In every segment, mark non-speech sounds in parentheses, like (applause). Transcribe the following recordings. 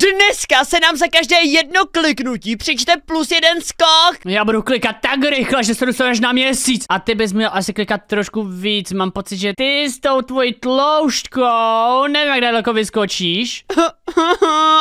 Dneska se nám za každé jedno kliknutí přičte plus jeden skok. Já budu klikat tak rychle, že se dostaneš na měsíc. A ty bys měl asi klikat trošku víc. Mám pocit, že ty s tou tvojí tlouštkou, nevím, jak daleko vyskočíš. (laughs)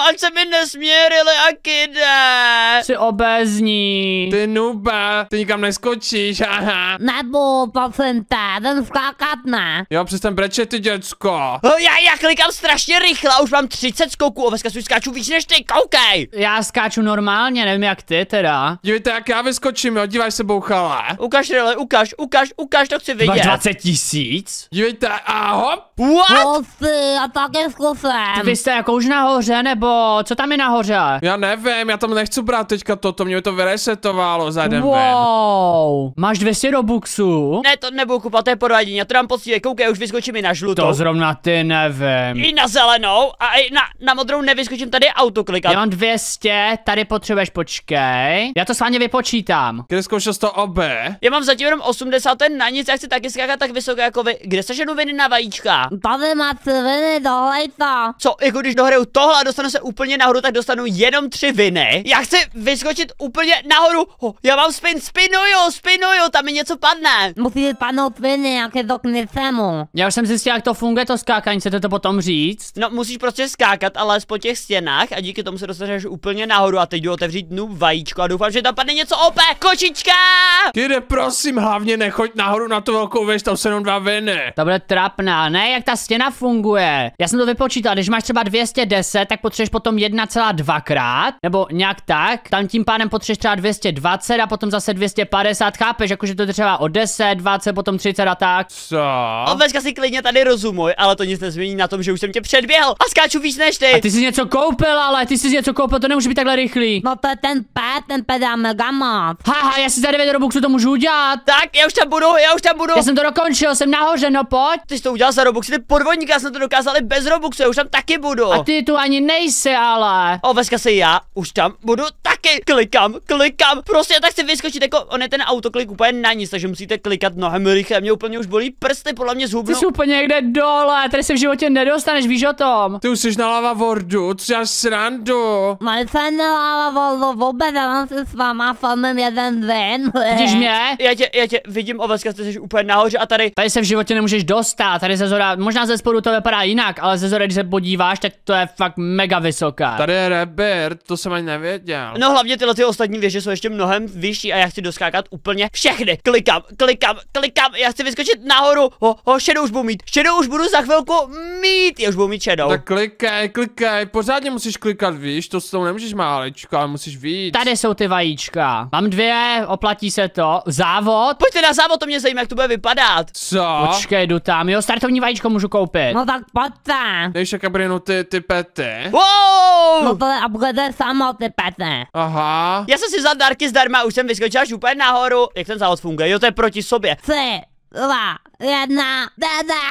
Ať se mi nesměrili a kide. Jsi obezní. Ty nuba, ty nikam neskočíš, aha. Nebo, pacenta, ten skákat ne. Jo, přestan brečet, ty děcko. Já, já klikám strašně rychle, už mám 30 skoků, a skáču skáču víc než ty, koukej! Já skáču normálně, nevím jak ty teda. Dívejte, jak já vyskočím, jo, díváš se, bouchala. Ukaž, ale ukaž, ukaž, ukaž, to chci vidět. 20 tisíc? Dívejte, a hop! What? Kofi, a pak je skofem. Vy jste jako už nahoře, nebo co tam je nahoře? Já nevím, já tam nechci brát teďka toto, mě to vyresetovalo za jeden Wow, ven. máš 200 robuxů? Ne, to nebudu kupat, to je poradění, já to dám poctivě, koukej, už vyskočím i na žlutou. To zrovna ty nevím. I na zelenou a i na, na modrou nevyskočím, tady auto klikat. Já mám 200, tady potřebuješ, počkej. Já to s vámi vypočítám. Kde zkoušel to OB? Já mám zatím jenom 80, to je na nic, já chci taky skákat tak vysoko jako vy. Kde se ženu viny na vajíčka? Tady tři viny, to. Co, jako když dohraju tohle a dostanu se úplně nahoru, tak dostanu jenom tři viny. Já chci vyskočit úplně nahoru. Ho, já mám spin, spinuju, spinuju, tam mi něco padne. Musíte padnout viny, jak je to k nicemu. Já už jsem zjistil, jak to funguje to skákání, chcete to potom říct? No, musíš prostě skákat, ale po těch stěnách stranách a díky tomu se dostaneš úplně nahoru a teď jdu otevřít dnu vajíčko a doufám, že tam padne něco OP. Kočička! Jde, prosím, hlavně nechoď nahoru na tu velkou věž, tam se jenom dva vene. To bude trapná, ne? Jak ta stěna funguje? Já jsem to vypočítal, když máš třeba 210, tak potřebuješ potom 1,2 krát, nebo nějak tak, tam tím pádem potřebuješ třeba 220 a potom zase 250, chápeš, jakože to třeba o 10, 20, potom 30 a tak. Co? Ovečka no, si klidně tady rozumuj, ale to nic nezmění na tom, že už jsem tě předběhl a skáču víc než ty. A ty jsi něco koupil? koupil, ale ty jsi něco koupil, to nemůže být takhle rychlý. No to je ten pet, ten pet mega megamat. Haha, já si za 9 Robuxů to můžu udělat. Tak, já už tam budu, já už tam budu. Já jsem to dokončil, jsem nahoře, no pojď. Ty jsi to udělal za Robuxy, ty podvodník, já jsem to dokázal i bez Robuxu, já už tam taky budu. A ty tu ani nejsi, ale. O, veska se já už tam budu taky. Klikám, klikám, prostě tak si vyskočit, jako on je ten autoklik úplně na nic, takže musíte klikat mnohem rychle, mě úplně už bolí prsty, podle mě zhubnou. Ty jsi úplně někde dole, tady se v životě nedostaneš, víš o tom. Ty už jsi na lava vordu, co já srandu. My se nelávala vůbec, já mám si s váma samým jeden den. Vidíš mě? Já tě, já tě vidím, Oveska, ty jsi úplně nahoře a tady. Tady se v životě nemůžeš dostat, tady ze zora, možná ze spodu to vypadá jinak, ale ze zora, když se podíváš, tak to je fakt mega vysoká. Tady je reber, to jsem ani nevěděl. No hlavně tyhle ty ostatní věže jsou ještě mnohem vyšší a já chci doskákat úplně všechny. Klikám, klikám, klikám, já chci vyskočit nahoru, ho, ho, šedou už budu mít, šedou už budu za chvilku mít, já už budu mít šedou. Tak klikaj, klikaj, pořádně Pořádně musíš klikat, víš, to s tou nemůžeš málečko, ale musíš víc. Tady jsou ty vajíčka. Mám dvě, oplatí se to. Závod? Pojďte na závod, to mě zajímá, jak to bude vypadat. Co? Počkej, jdu tam, jo, startovní vajíčko můžu koupit. No tak pojďte. Dej šakabrinu ty, ty pety. Wow! No tohle upgrade samo ty pety. Aha. Já jsem si za dárky zdarma, už jsem vyskočil až úplně nahoru. Jak ten závod funguje? Jo, to je proti sobě. Tři, dva, jedna, jedna.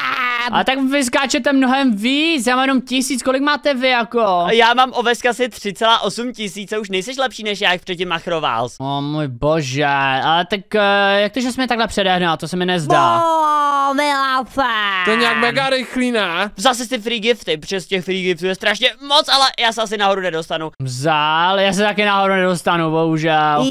A tak vy skáčete mnohem víc, já mám jenom tisíc, kolik máte vy jako? Já mám oveska si 3,8 tisíce, už nejseš lepší než já, jak předtím machroval. O můj bože, ale tak eh, jak to, že jsme takhle předehnal, to se mi nezdá. Bo, to je nějak mega rychlý, ne? Zase ty free gifty, přes těch free giftů je strašně moc, ale já se asi nahoru nedostanu. Zál, já se taky nahoru nedostanu, bohužel.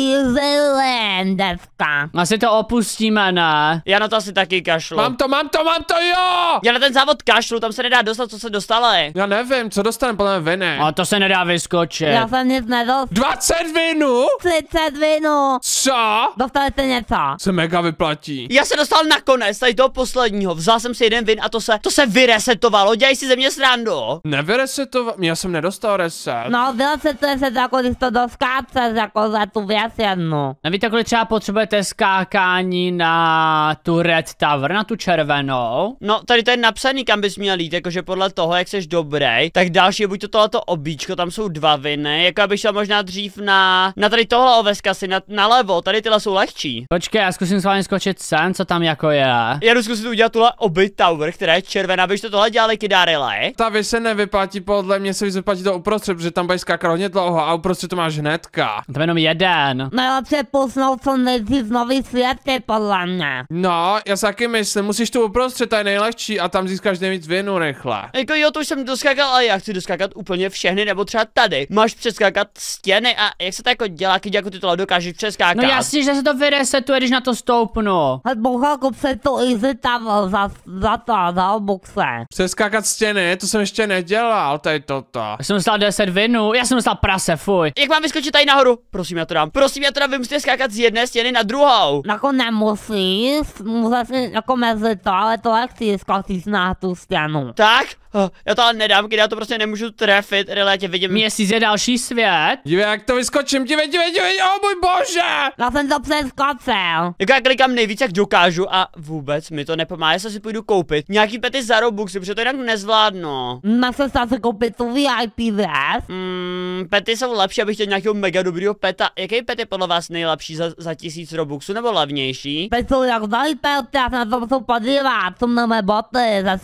Asi to opustíme, ne? Já na to asi taky kaš kašlu. Mám to, mám to, mám to, jo! Já na ten závod kašlu, tam se nedá dostat, co se dostalo? Eh. Já nevím, co dostaneme, podle mě A to se nedá vyskočit. Já jsem nic nedostal. 20 vinů? 30 vinů. Co? jste něco. Se mega vyplatí. Já se dostal nakonec, tady do posledního. Vzal jsem si jeden vin a to se, to se vyresetovalo. Dělej si ze mě srandu. Nevyresetoval, já jsem nedostal reset. No, vyresetuje se to jako, když to doskáce, jako za tu věc jednu. Nevíte, kolik třeba potřebujete skákání na tu Red Tower? na tu červenou. No, tady to je napsaný, kam bys měl jít, jakože podle toho, jak jsi dobrý, tak další je buď to tohleto obíčko, tam jsou dva viny, jako abych šel možná dřív na, na tady tohle oveska si, na, na levo, tady tyhle jsou lehčí. Počkej, já zkusím s vámi skočit sem, co tam jako je. Já jdu zkusit udělat tuhle obi tower, která je červená, abyš to tohle dělali kidarile. Ta vy se nevyplatí, podle mě se vyplatí to uprostřed, protože tam budeš skákat hodně dlouho a uprostřed to máš hnedka. Tam jenom jeden. Nejlepší poznal, co nejdřív nový světě podle mě. No, já se taky myslím, se, musíš tu uprostřed, ta je nejlehčí a tam získáš nejvíc věnu rychle. Jako jo, to už jsem doskákal, ale já chci doskákat úplně všechny, nebo třeba tady. Máš přeskákat stěny a jak se to jako dělá, když jako ty to dokážeš přeskákat. No jasně, že se to vyresetuje, když na to stoupnu. jako se to easy tam za, za to, za boxe. Přeskákat stěny, to jsem ještě nedělal, tady toto. Já jsem dostal 10 vinu, já jsem dostal prase, fuj. Jak mám vyskočit tady nahoru? Prosím, já to dám. Prosím, já to dám, vy musíte skákat z jedné stěny na druhou. Jako nemusíš, musíš jako jako mezi toaletou a stískací na tu stěnu. Tak, já to ale nedám, když já to prostě nemůžu trefit, relé vidím. Měsíc je další svět. Dívej, jak to vyskočím, dívej, dívej, dívej, o oh, můj bože. Já jsem to přeskočil. Jako já klikám nejvíc, jak dokážu a vůbec mi to nepomáhá, já si půjdu koupit nějaký pety za Robuxy, protože to jinak nezvládnu. Na se se koupit tu VIP věc. Mm, pety jsou lepší, abych chtěl nějakého mega dobrýho peta. Jaký pet je podle vás nejlepší za, za tisíc Robuxů nebo levnější? Pety jsou jak najpet, já se na to podívat, jsou nové boty, ze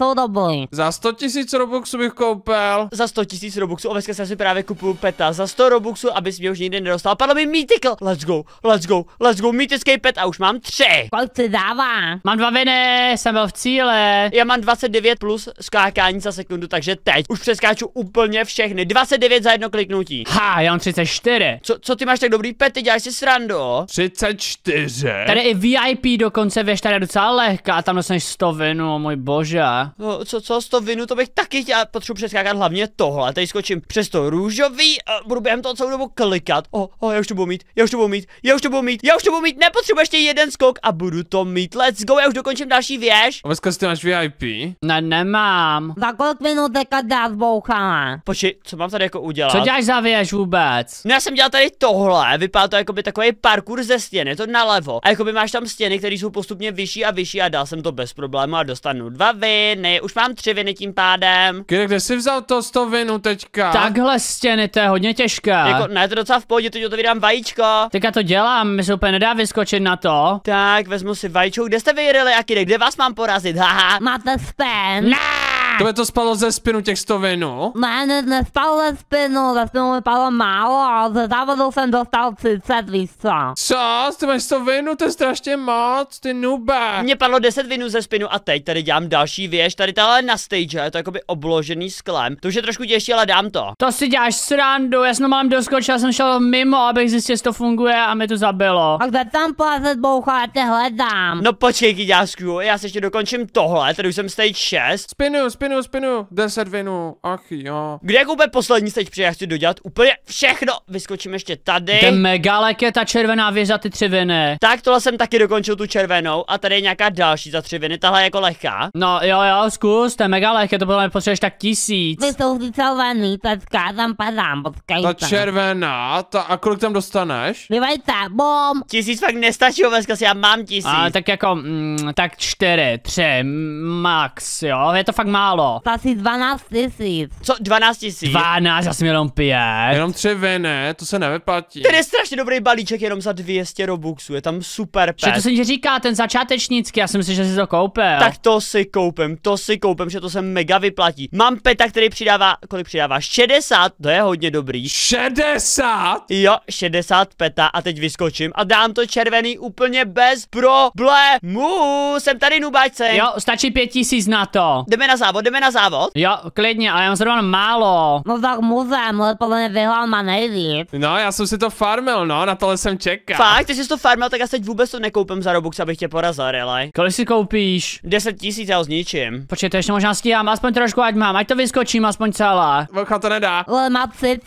Za 100 tisíc tisíc Robuxů bych koupil. Za 100 tisíc Robuxů, a dneska si právě kupuju peta. Za 100 Robuxů, abys mě už nikdy nedostal. Padlo mi mítikl. Let's go, let's go, let's go, mítický pet a už mám tři. Kolik to dává? Mám dva viny, jsem byl v cíle. Já mám 29 plus skákání za sekundu, takže teď už přeskáču úplně všechny. 29 za jedno kliknutí. Ha, já mám 34. Co, co ty máš tak dobrý pety, děláš si srando? 34. Tady i VIP dokonce, věš, tady je docela lehká a tam dostaneš 100 vinu, můj bože. No, co, co 100 vinu, to by bych taky chtěl, potřebuji přeskákat hlavně tohle. Tady skočím přes to růžový a budu během toho celou dobu klikat. O, oh, já už to budu mít, já už to budu mít, já už to budu mít, já už to budu mít, nepotřebuji ještě jeden skok a budu to mít. Let's go, já už dokončím další věž. dneska jste máš VIP? Ne, nemám. Za kolik minut teďka dát boucháme? Počkej, co mám tady jako udělat? Co děláš za věž vůbec? No já jsem dělal tady tohle, vypadá to jako by takový parkour ze stěny, to nalevo. A jako by máš tam stěny, které jsou postupně vyšší a vyšší a dal jsem to bez problému a dostanu dva viny, už mám tři viny tím pádem pádem. Kde, kde jsi vzal to stovinu teďka? Takhle stěny, to je hodně těžké. Jako, ne, to je docela v pohodě, teď otevírám vajíčko. Tak já to dělám, mi se úplně nedá vyskočit na to. Tak, vezmu si vajíčko, kde jste vyjeli, a kde, kde vás mám porazit, haha. Máte spén. Ne! To by to spalo ze spinu těch stovinu? No? Ne, ne, spalo ze spinu, ze spinu mi padlo málo, ale ze závodu jsem dostal 30, víš co. Co? Ty máš stovinu, to je strašně moc, ty nube. Mně padlo 10 vinů ze spinu a teď tady dělám další věž, tady tahle na stage, je to jakoby obložený sklem. To už je trošku těžší, ale dám to. To si děláš srandu, já jsem mám doskočil, jsem šel mimo, abych zjistil, jestli to funguje a mi to zabilo. A kde tam plazet boucha, hledám. No počkej, kyťářku, já se ještě dokončím tohle, tady už jsem stage 6. Spinu, spinu spinu, spinu, 10 vinu, ach jo. Kde úplně poslední seď protože já chci dodělat úplně všechno. Vyskočím ještě tady. Ten mega je ta červená věž za ty tři viny. Tak tohle jsem taky dokončil tu červenou a tady je nějaká další za tři viny, tahle je jako lehká. No jo, jo, zkus, ten mega je to podle mě potřebuješ tak tisíc. Vy jsou ty červený, tak tam padám, počkejte. Ta červená, ta, a kolik tam dostaneš? Vyvajte, bom. Tisíc fakt nestačí, si já mám tisíc. A tak jako, mm, tak čtyři, tři, max, jo, je to fakt málo málo. Asi 12 tisíc. Co, 12 tisíc? 12, já jsem jenom pět. Jenom tři vene, to se nevyplatí. Ten je strašně dobrý balíček jenom za 200 robuxů, je tam super pet. Že to se ti říká, ten začátečnický, já si myslím, že si to koupil. Tak to si koupím, to si koupím, že to se mega vyplatí. Mám peta, který přidává, kolik přidává? 60, to je hodně dobrý. 60? Jo, 60 peta a teď vyskočím a dám to červený úplně bez problémů. Jsem tady nubáčce. Jo, stačí 5000 na to. Jdeme na závod ho jdeme na závod? Jo, klidně, ale já mám zrovna málo. No tak muzem, ale podle mě vyhlal má nejvíc. No, já jsem si to farmil, no, na tohle jsem čekal. Fakt, ty jsi to farmil, tak já teď vůbec to nekoupím za Robux, abych tě porazil, relaj. Kolik si koupíš? 10 tisíc, já ho zničím. Počkej, to ještě možná stíhám, aspoň trošku, ať mám, ať to vyskočím, aspoň celá. Vlka to nedá. Ale má 30.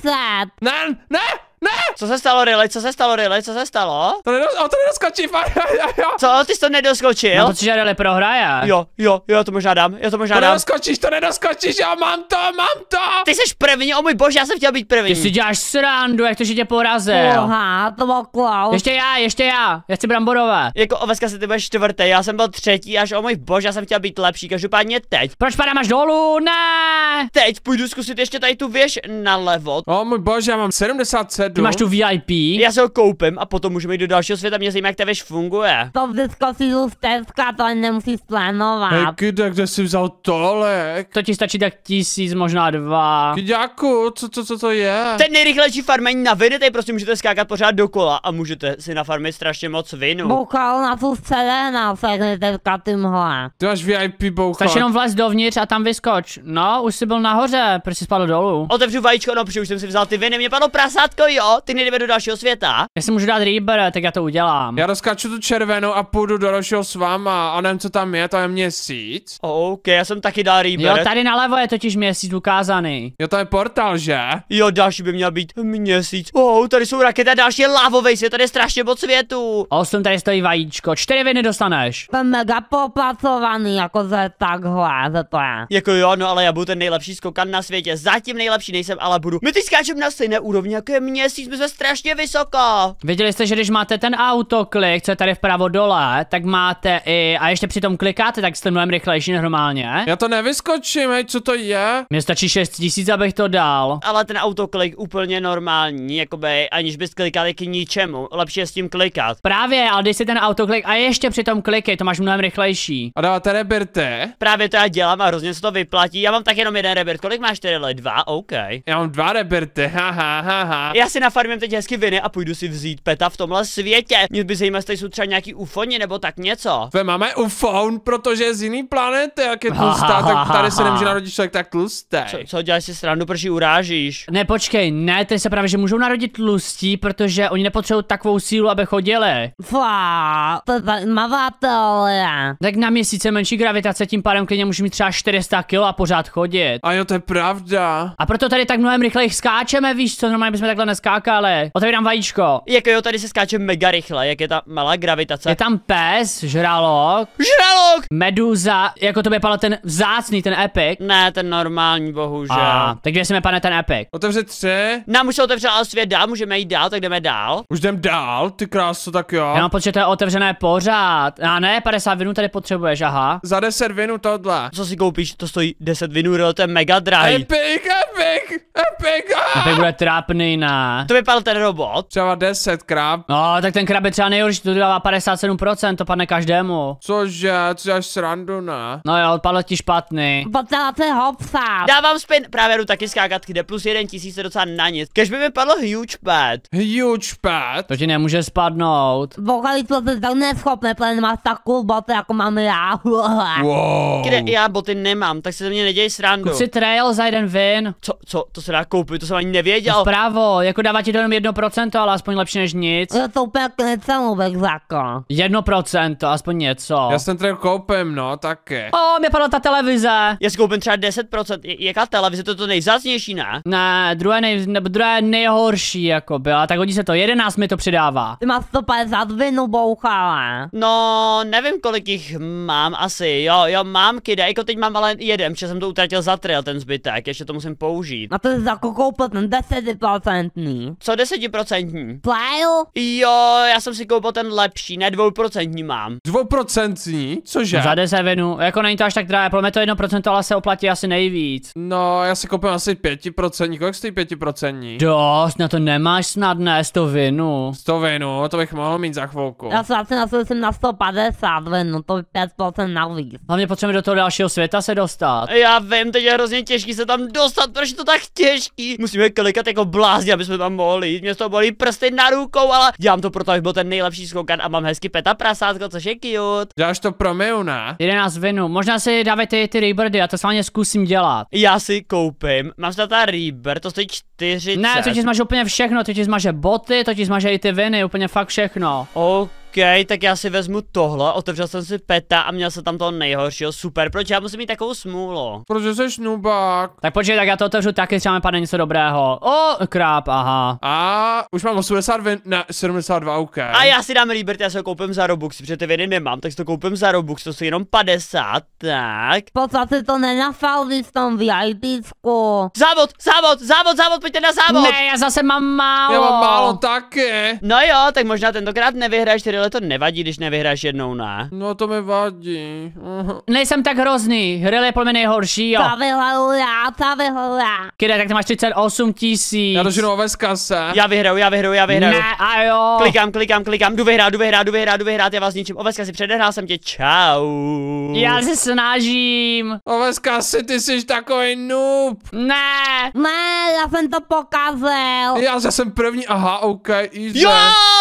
Ne, ne, ne! Co se stalo, Rili? Co se stalo, Rili? Co se stalo? To nedos, on to nedoskočí, (laughs) jo. Co, ty jsi to nedoskočil? No, protože Rili prohraje. Jo, jo, jo, to možná dám, jo, to možná to dám. nedoskočíš, to nedoskočíš, jo, mám to, mám to! Ty jsi první, o můj bože, já jsem chtěl být první. Ty si děláš srandu, jak to, že tě porazil. Aha, to bylo klaus. Ještě já, ještě já, já chci bramborové. Jako oveska se ty budeš čtvrtý, já jsem byl třetí, až o můj bože, já jsem chtěl být lepší, každopádně teď. Proč padám až dolů? Ne! Teď půjdu zkusit ještě tady tu věž levo. O můj bože, já mám 77 ty máš tu VIP. Já se ho koupím a potom můžeme jít do dalšího světa, mě zajímá, jak to funguje. To vždycky si jdu to nemusíš plánovat. Hej, kde, kde jsi vzal tolik? To ti stačí tak tisíc, možná dva. Děkuju, co, co, co to je? Ten nejrychlejší farmení na viny, tady prostě můžete skákat pořád dokola a můžete si na farmě strašně moc vinu. Boukal na tu celé na teďka tímhle. Ty máš VIP boukal. Stačí jenom vlez dovnitř a tam vyskoč. No, už jsi byl nahoře, proč jsi spadl dolů? Otevřu vajíčko, no, protože už jsem si vzal ty viny, mě padlo prasátko, jo, ty nejdeme do dalšího světa. Já si můžu dát rýber, tak já to udělám. Já rozkáču tu červenou a půjdu do dalšího s váma a nevím, co tam je, to je měsíc. OK, já jsem taky dal rýber. Jo, tady nalevo je totiž měsíc ukázaný. Jo, to je portál, že? Jo, další by měl být měsíc. Oh, tady jsou rakety a další lávové svět, tady je strašně moc světu. Osm tady stojí vajíčko, čtyři viny dostaneš. Jsem mega poplacovaný, jako za takhle, za to je. Jako jo, no ale já budu ten nejlepší skokan na světě, zatím nejlepší nejsem, ale budu. My ty skáčeme na stejné úrovni, jako je mě měsíc, my jsme strašně vysoko. Viděli jste, že když máte ten autoklik, co je tady vpravo dole, tak máte i, a ještě přitom klikáte, tak jste mnohem rychlejší normálně. Já to nevyskočím, hej, co to je? Mně stačí tisíc, abych to dal. Ale ten autoklik úplně normální, jakoby, aniž bys klikali k ničemu, lepší je s tím klikat. Právě, ale když si ten autoklik a ještě přitom kliky, to máš mnohem rychlejší. A dáváte rebirty? Právě to já dělám a hrozně se to vyplatí. Já mám tak jenom jeden rebert, kolik máš tedy? Dva, OK. Já mám dva rebirty, ha, ha, ha, ha. Já si farmě teď hezky viny a půjdu si vzít peta v tomhle světě. Mě by zajímalo, jestli jsou třeba nějaký ufoni nebo tak něco. Tvé máme ufon, protože je z jiný planety, jak je tlustá, tak (laughs) tady se nemůže narodit člověk tak tlustý. Co, co děláš si srandu, proč ji urážíš? Ne, počkej, ne, ty se právě, že můžou narodit tlustí, protože oni nepotřebují takovou sílu, aby chodili. Fá, Tak na měsíce menší gravitace, tím pádem klidně můžu mít třeba 400 kg a pořád chodit. A jo, to je pravda. A proto tady tak mnohem rychleji skáčeme, víš co, normálně bychom takhle skákali. Otevírám vajíčko. Jak jo, tady se skáče mega rychle, jak je ta malá gravitace. Je tam pes, žralok. Žralok! Meduza, jako to by padl ten vzácný, ten epic. Ne, ten normální, bohužel. A, tak si mi pane ten epic? Otevře tři. Nám už se ale svět dál, můžeme jít dál, tak jdeme dál. Už jdem dál, ty krásu, tak jo. Já mám pocit, to je otevřené pořád. A ne, 50 vinů tady potřebuješ, aha. Za 10 vinů tohle. Co si koupíš, to stojí 10 vinů, to je mega drahý. Epic, epic, epic. Ah! Epic bude trápný na to vypadl ten robot. Třeba 10 krab. No, tak ten krab je třeba nejhorší, to dává 57%, to padne každému. Cože, co až srandu, ne? No jo, odpadl ti špatný. se hopsa. Dávám spin, právě jdu taky skákat, kde plus 1 tisíc je docela na nic. Kež by mi padlo huge pad. Huge pad? To ti nemůže spadnout. Bohali to se tak neschopné, protože máš takovou boty, jako mám já. wow. Kde já boty nemám, tak se ze mě neděj srandu. Kup si trail za jeden vin. Co, co, to se dá koupit, to jsem ani nevěděl. Vpravo, jako dává ti to jenom 1%, ale aspoň lepší než nic. Já to úplně jako necenu, Jedno 1%, aspoň něco. Já jsem tady jako koupím, no, taky. O, mě padla ta televize. Já si koupím třeba 10%, procent. jaká televize, to je to nejzácnější, ne? Ne, druhé, nej, ne, druhé nejhorší, jako byla, tak hodí se to, 11 mi to přidává. Ty máš 150 vinu, bouchále. No, nevím, kolik jich mám asi, jo, jo, mám kide, jako teď mám ale jeden, protože jsem to utratil za trail, ten zbytek, ještě to musím použít. A to je za koupil ten 10% procentní. Co desetiprocentní? Plájo? Jo, já jsem si koupil ten lepší, ne dvouprocentní mám. Dvouprocentní? Cože? Za desevinu, jako není to až tak drahé, pro mě to jedno procento, ale se oplatí asi nejvíc. No, já si koupím asi pětiprocentní, kolik stojí pětiprocentní? Dost, na to nemáš snad ne, stovinu. Stovinu, to bych mohl mít za chvilku. Já jsem asi nasilím na 150 vinu, to by 5% no navíc. Hlavně potřebujeme do toho dalšího světa se dostat. Já vím, teď je hrozně těžký se tam dostat, proč je to tak těžký? Musíme klikat jako blázni, aby jsme tam tam mohl jít, mě to bolí prsty na rukou, ale dělám to proto, abych byl ten nejlepší skokan a mám hezky peta prasátko, což je cute. Dáš to pro Miuna? nás vinu, možná si dávejte ty, ty rebirdy, já to s vámi zkusím dělat. Já si koupím, mám snad ta rebird, to stojí čtyři. Ne, to ti zmaže úplně všechno, to ti zmaže boty, to ti zmaže i ty viny, úplně fakt všechno. OK tak já si vezmu tohle, otevřel jsem si peta a měl jsem tam toho nejhoršího, super, proč já musím mít takovou smůlu? Protože jsi šnubák? Tak počkej, tak já to otevřu taky, třeba mi padne něco dobrého. O, kráp, aha. A už mám 82, ne, 72, ok. A já si dám Liberty, já se ho koupím za Robux, protože ty věny nemám, tak si to koupím za Robux, to jsou jenom 50, tak. Poca ty to nenafalí v tom VIPčku. Závod, závod, závod, závod, pojďte na závod. Ne, já zase mám málo. Já mám málo taky. No jo, tak možná tentokrát nevyhraješ ale to nevadí, když nevyhráš jednou na. No to mi vadí. (laughs) Nejsem tak hrozný, Hrele je podle nejhorší, jo. Pavilhla, pavilhla. Kde, tak ty máš 38 tisíc. Já dožinu ove kase. Já vyhraju, já vyhraju, já vyhraju. Ne, a jo. Klikám, klikám, klikám, jdu vyhrát, jdu vyhrát, jdu vyhrát, jdu vyhrát, já vás ničím. Oveska si předehrál jsem tě, čau. Já se snažím. Oveska si ty jsi takový noob. Ne. Ne, já jsem to pokazil. Já, já jsem první, aha, ok, easy. Jo,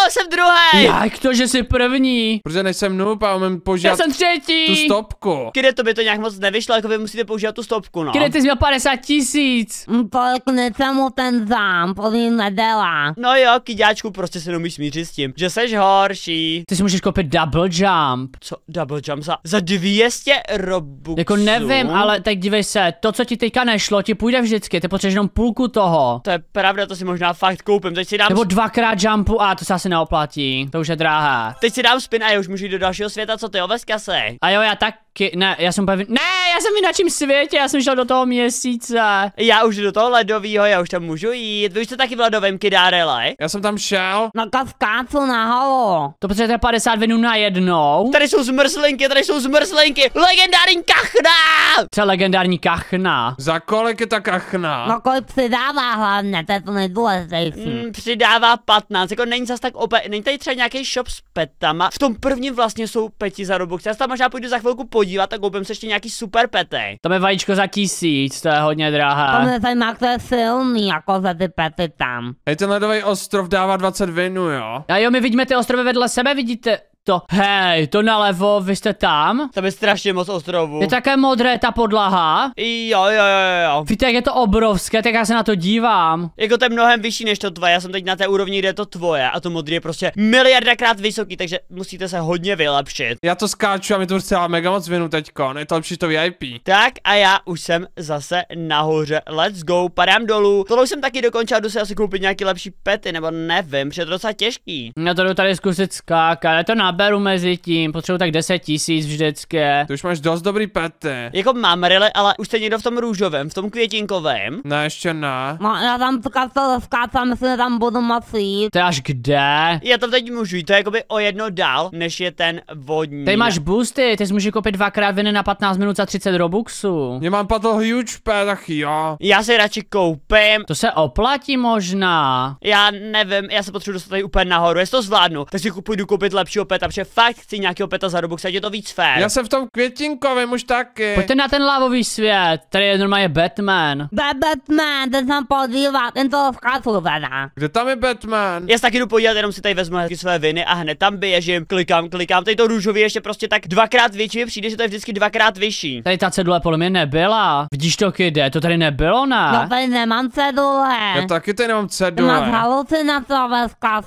jsem druhý. Jak to, že jsi první. Protože nejsem noob a umím použít. Já jsem třetí. Tu stopku. Kde to by to nějak moc nevyšlo, jako vy musíte používat tu stopku, no. Kde ty jsi měl 50 tisíc? Mm, nejsem mu ten zám, on nedela. No jo, kyďáčku, prostě se nemůžeš smířit s tím, že seš horší. Ty si můžeš koupit double jump. Co? Double jump za, za 200 robuxů? Jako nevím, ale tak dívej se, to, co ti teďka nešlo, ti půjde vždycky, ty potřebuješ jenom půlku toho. To je pravda, to si možná fakt koupím, teď si dám... Nebo dvakrát jumpu a to se asi neoplatí, to už je drahé. Teď si dám spin a já už můžu jít do dalšího světa, co ty oveskase. A jo, já tak Ki, ne, já jsem úplně, ne, já jsem v jiném světě, já jsem šel do toho měsíce. Já už do toho ledového, já už tam můžu jít, vy už jste taky v ledovém kidárele. Já jsem tam šel. Na kavkácu na halo. To potřebujete 50 venů na jednou. Tady jsou zmrzlinky, tady jsou zmrzlinky, legendární kachna! Co legendární kachna? Za kolik je ta kachna? No kolik přidává hlavně, to je to nejdůležitější. Mm, přidává 15, jako není zas tak opět, není tady třeba nějaký shop s petama, v tom prvním vlastně jsou peti za Robux, já tam možná půjdu za chvilku po podívat a koupím se ještě nějaký super pety. To je vajíčko za tisíc, to je hodně drahé. je ten to je silný, jako za ty pety tam. Hej, ten ledový ostrov dává 20 vinu, jo? A jo, my vidíme ty ostrovy vedle sebe, vidíte? to. Hej, to nalevo, vy jste tam? Tam je strašně moc ostrovů. Je také modré ta podlaha. Jo, jo, jo, jo. Víte, jak je to obrovské, tak já se na to dívám. Jako to je mnohem vyšší než to tvoje, já jsem teď na té úrovni, kde je to tvoje a to modré je prostě miliardakrát vysoký, takže musíte se hodně vylepšit. Já to skáču a mi to prostě mega moc vinu teďko, nejlepší no to VIP. Tak a já už jsem zase nahoře, let's go, padám dolů. Tohle už jsem taky dokončil, jdu si asi koupit nějaký lepší pety, nebo nevím, protože je to docela těžký. Já no to jdu tady zkusit skákat, je to na naberu mezi tím, potřebuji tak 10 tisíc vždycky. To už máš dost dobrý pete. Jako mám rele, ale už jste někdo v tom růžovém, v tom květinkovém. Ne, ještě ne. No, já tam kapelevka, myslím, že tam budu masit. To až kde? Já to teď můžu jít, to je jakoby o jedno dál, než je ten vodní. Teď máš boosty, ty si můžeš koupit dvakrát viny na 15 minut za 30 robuxů. Já mám pato huge pet, tak jo. Já si radši koupím. To se oplatí možná. Já nevím, já se potřebuji dostat tady úplně nahoru, jestli to zvládnu, tak si kupuji, jdu koupit lepšího peta peta, protože fakt chci nějakého peta za Robux, ať je to víc fér. Já jsem v tom květinkovém už taky. Pojďte na ten lavový svět, tady je normálně Batman. Ba Batman, ten tam podívá, ten to v vkazová. Kde tam je Batman? Já se taky jdu podívat, jenom si tady vezmu své viny a hned tam běžím, klikám, klikám, tady to růžový ještě prostě tak dvakrát větší mi přijde, že to je vždycky dvakrát vyšší. Tady ta cedule podle mě nebyla. Vidíš to, kde? To tady nebylo, ne? No, tady nemám cedule. Já taky tady nemám cedule. Máš halucinace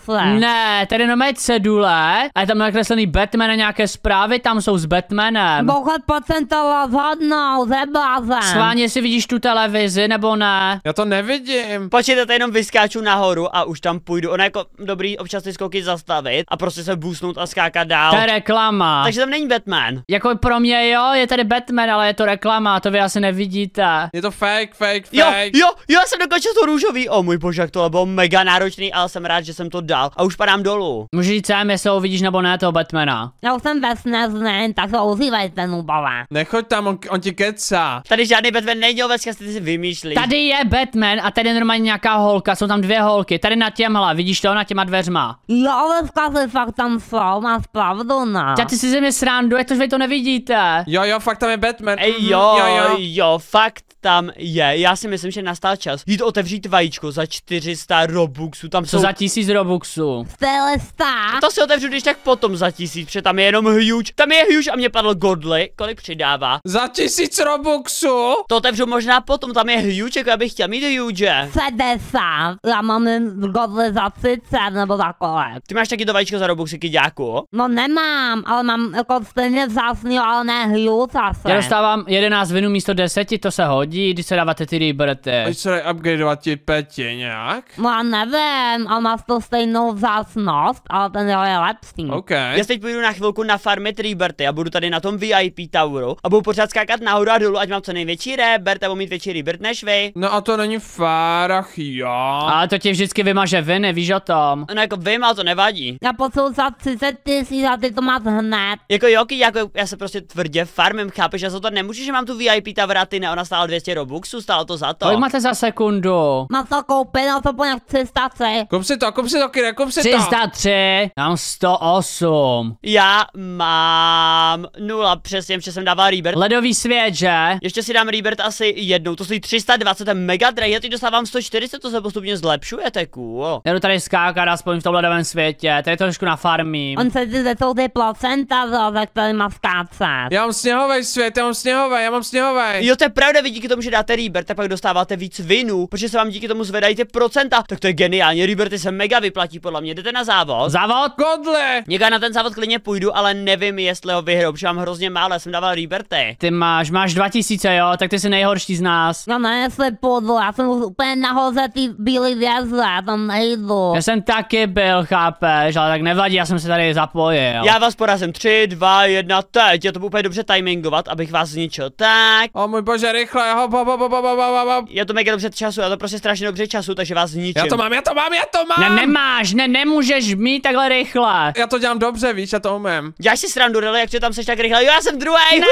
ve Ne, tady nemám cedule, ale tam nakreslený Batman a nějaké zprávy tam jsou s Batmanem. Bohat procentova zhodnou, zeblázen. Sváně, si vidíš tu televizi nebo ne. Já to nevidím. Počkejte, to jenom vyskáču nahoru a už tam půjdu. Ono jako dobrý občas ty skoky zastavit a prostě se busnout a skákat dál. To je reklama. Takže tam není Batman. Jako pro mě jo, je tady Batman, ale je to reklama, to vy asi nevidíte. Je to fake, fake, fake. Jo, jo, jo, já jsem dokončil to růžový. O můj bože, to bylo mega náročný, ale jsem rád, že jsem to dal. A už padám dolů. Můžu říct sem, jestli ho vidíš nebo ne, toho Batmana. Já jsem ve tak to užívaj ten ubava. Nechoď tam, on, on ti kecá. Tady žádný Batman není, Ovečka, ty si vymýšlí. Tady je Batman a tady je normálně nějaká holka, jsou tam dvě holky. Tady na těmhle, vidíš to, na těma dveřma. Jo, ale ty fakt tam jsou, máš pravdu, no. Já ty si ze mě srandu, jak to, že vy to nevidíte. Jo, jo, fakt tam je Batman. Ej, mhm, jo, jo, jo, jo fakt tam je. Já si myslím, že nastal čas jít otevřít vajíčko za 400 robuxů. Tam Co jsou... za 1000 robuxů? Celesta. To si otevřu, když tak potom tom za tisíc, protože tam je jenom huge. Tam je huge a mě padl godly. Kolik přidává? Za tisíc robuxu? To otevřu možná potom, tam je huge, jako já bych chtěl mít huge. 70. Já mám godly za 30 nebo za kolik. Ty máš taky to vajíčko za robuxy, kyďáku? No nemám, ale mám jako stejně vzácný, ale ne huge asi. Já dostávám 11 vinů místo 10, to se hodí, když se dáváte ty rybrty. Když se dají upgradeovat ti peti nějak? No já nevím, ale má to stejnou vzácnost, ale ten je lepší. Okay. Okay. Já teď půjdu na chvilku na farmy Reberty a budu tady na tom VIP Toweru a budu pořád skákat nahoru a dolů, ať mám co největší Rebert a budu mít větší Rebert než vy. No a to není fér, ach jo. A to ti vždycky vymaže vy, nevíš o tom. No jako vy má to nevadí. Já posil za 30 tisíc a ty to máš hned. Jako joky, jako já se prostě tvrdě farmím, chápeš, já za to nemůžu, že mám tu VIP Tower a ty ne, ona stála 200 robuxů, stálo to za to. Kolik máte za sekundu? Má to koupit, na to po 300. Kup si to, kup si to, Kire, kup si 303, to. 303, mám 108. 8. Já mám nula, přesně, že jsem dával Rebirth. Ledový svět, že? Ještě si dám Rebirth asi jednou, to jsou 320, mega drahý, já teď dostávám 140, to se postupně zlepšuje, to je cool. jdu tady skákat aspoň v tom ledovém světě, tady trošku na nafarmím. On se ty zetou ty placenta, za, za kterým má skácat. Já mám sněhový svět, já mám sněhový, já mám sněhový. Jo, to je pravda, vy díky tomu, že dáte Rebirth, tak pak dostáváte víc vinu, protože se vám díky tomu zvedají ty procenta, tak to je geniální Rebirthy se mega vyplatí podle mě, jdete na závod. Závod? Godle! já na ten závod klidně půjdu, ale nevím, jestli ho vyhraju, protože mám hrozně málo, já jsem dával Liberty. Ty máš, máš 2000, jo, tak ty jsi nejhorší z nás. No ne, no, se podlo, já jsem úplně nahoře ty bílý vězle, já tam nejdu. Já jsem taky byl, chápeš, ale tak nevadí, já jsem se tady zapojil. Já vás porazím, 3, 2, 1, teď, já to úplně dobře timingovat, abych vás zničil, tak. O můj bože, rychle, hop, hop, hop, hop, hop, hop, hop. Já to mega dobře času, já to prostě strašně dobře času, takže vás zničím. Já to mám, já to mám, já to mám. Ne, nemáš, ne, nemůžeš mít takhle rychle. Já to dělám dělám dobře, víš, a to umím. Já si srandu, Relo, jak tam seš tak rychle. Jo, já jsem druhý. Ne,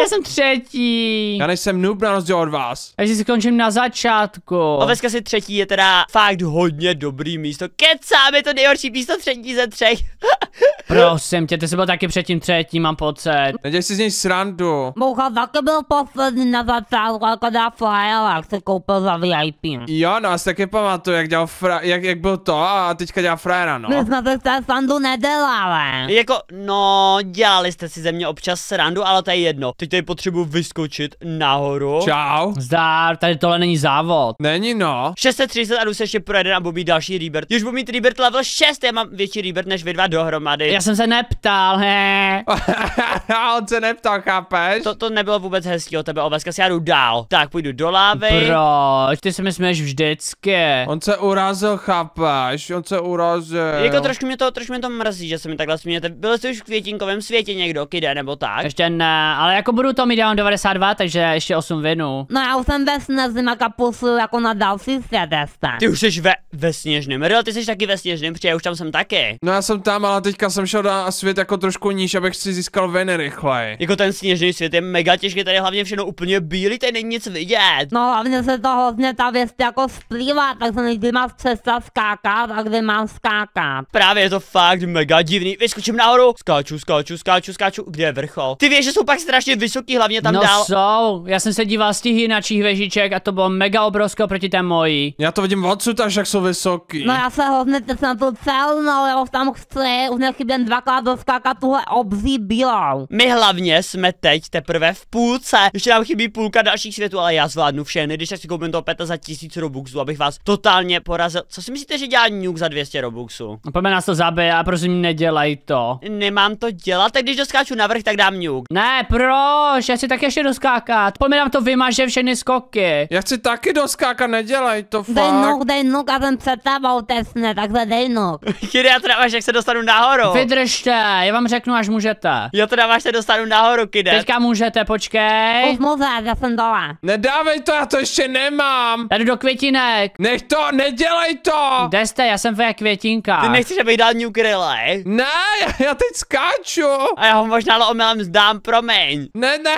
já jsem třetí. Já nejsem noob na rozdíl od vás. Já si skončím na začátku. Oveska si třetí je teda fakt hodně dobrý místo. Kecám, je to nejhorší místo třetí ze třech. (laughs) Prosím tě, ty jsi byl taky předtím třetí, mám pocit. Neděj si z něj srandu. Moucha taky byl poslední na začátku, jako dá Flaela, jak se koupil za VIP. Jo, no, já si taky pamatuju, jak, dělal fra jak, jak byl to a teďka dělá frajera, no. My jsme se srandu nedělali ale. Jako, no, dělali jste si ze mě občas srandu, ale to je jedno. Teď tady potřebuji vyskočit nahoru. Čau. Zdar, tady tohle není závod. Není no. 630 a jdu se ještě projede a mít další Rebirth. Už budu mít Rebirth level 6, já mám větší Rebirth než vy dva dohromady. Já jsem se neptal, he. (laughs) On se neptal, chápeš? To, to nebylo vůbec hezký od tebe, Oveskas, já jdu dál. Tak, půjdu do lávy. Proč? Ty se mi směš vždycky. On se urazil, chápeš? On se urazil. Jako trošku mě to, trošku mě to mrzí, že jsem takhle smějete. Byl jsi už v květinkovém světě někdo, kde nebo tak? Ještě ne, ale jako budu to mít dělám 92, takže ještě 8 vinu. No já už jsem ve snězi na kapusu jako na další světeste. Ty už jsi ve, ve sněžném, Real, ty jsi taky ve sněžném, protože já už tam jsem taky. No já jsem tam, ale teďka jsem šel na svět jako trošku níž, abych si získal veny rychleji. Jako ten sněžný svět je mega těžký, tady hlavně všechno úplně bílý, tady není nic vidět. No hlavně se to hodně ta věc jako splývá, tak se někdy mám přestat skákat a kdy mám skákat. Právě je to fakt mega divný jediný. Vyskočím nahoru, skáču, skáču, skáču, skáču. Kde je vrchol? Ty věže jsou pak strašně vysoký, hlavně tam no dál. jsou, já jsem se díval z těch jináčích věžiček a to bylo mega obrovské proti té mojí. Já to vidím odsud až jak jsou vysoký. No já se hrozně teď na to celnal, já už tam chci, už nechybem dvakrát doskákat tuhle obzí bílou. My hlavně jsme teď teprve v půlce, ještě nám chybí půlka dalších světů, ale já zvládnu všechny, když si koupím to peta za tisíc robuxů, abych vás totálně porazil. Co si myslíte, že dělá Nuke za 200 robuxů? No pojďme nás to zabije a prosím nedělá nedělej to. Nemám to dělat, tak když doskáču na vrch, tak dám ňuk. Ne, proč? Já si tak ještě doskákat. Pojďme nám to vymaže všechny skoky. Já chci taky doskákat, nedělej to fakt. Dej nuk, dej nuk, já jsem před tebou tesne, takhle dej nuk. Kiri, (laughs) já teda máš, jak se dostanu nahoru. Vydržte, já vám řeknu, až můžete. Já teda máš, se dostanu nahoru, kyde. Teďka můžete, počkej. Už můžu, já jsem dole. Nedávej to, já to ještě nemám. Tady do květinek. Nech to, nedělej to. Kde jste, já jsem ve květinka. Ty nechceš, abych dal New Grille? Ne, ne, já teď skáču. A já ho možná ale omylem zdám, promiň. Ne, ne,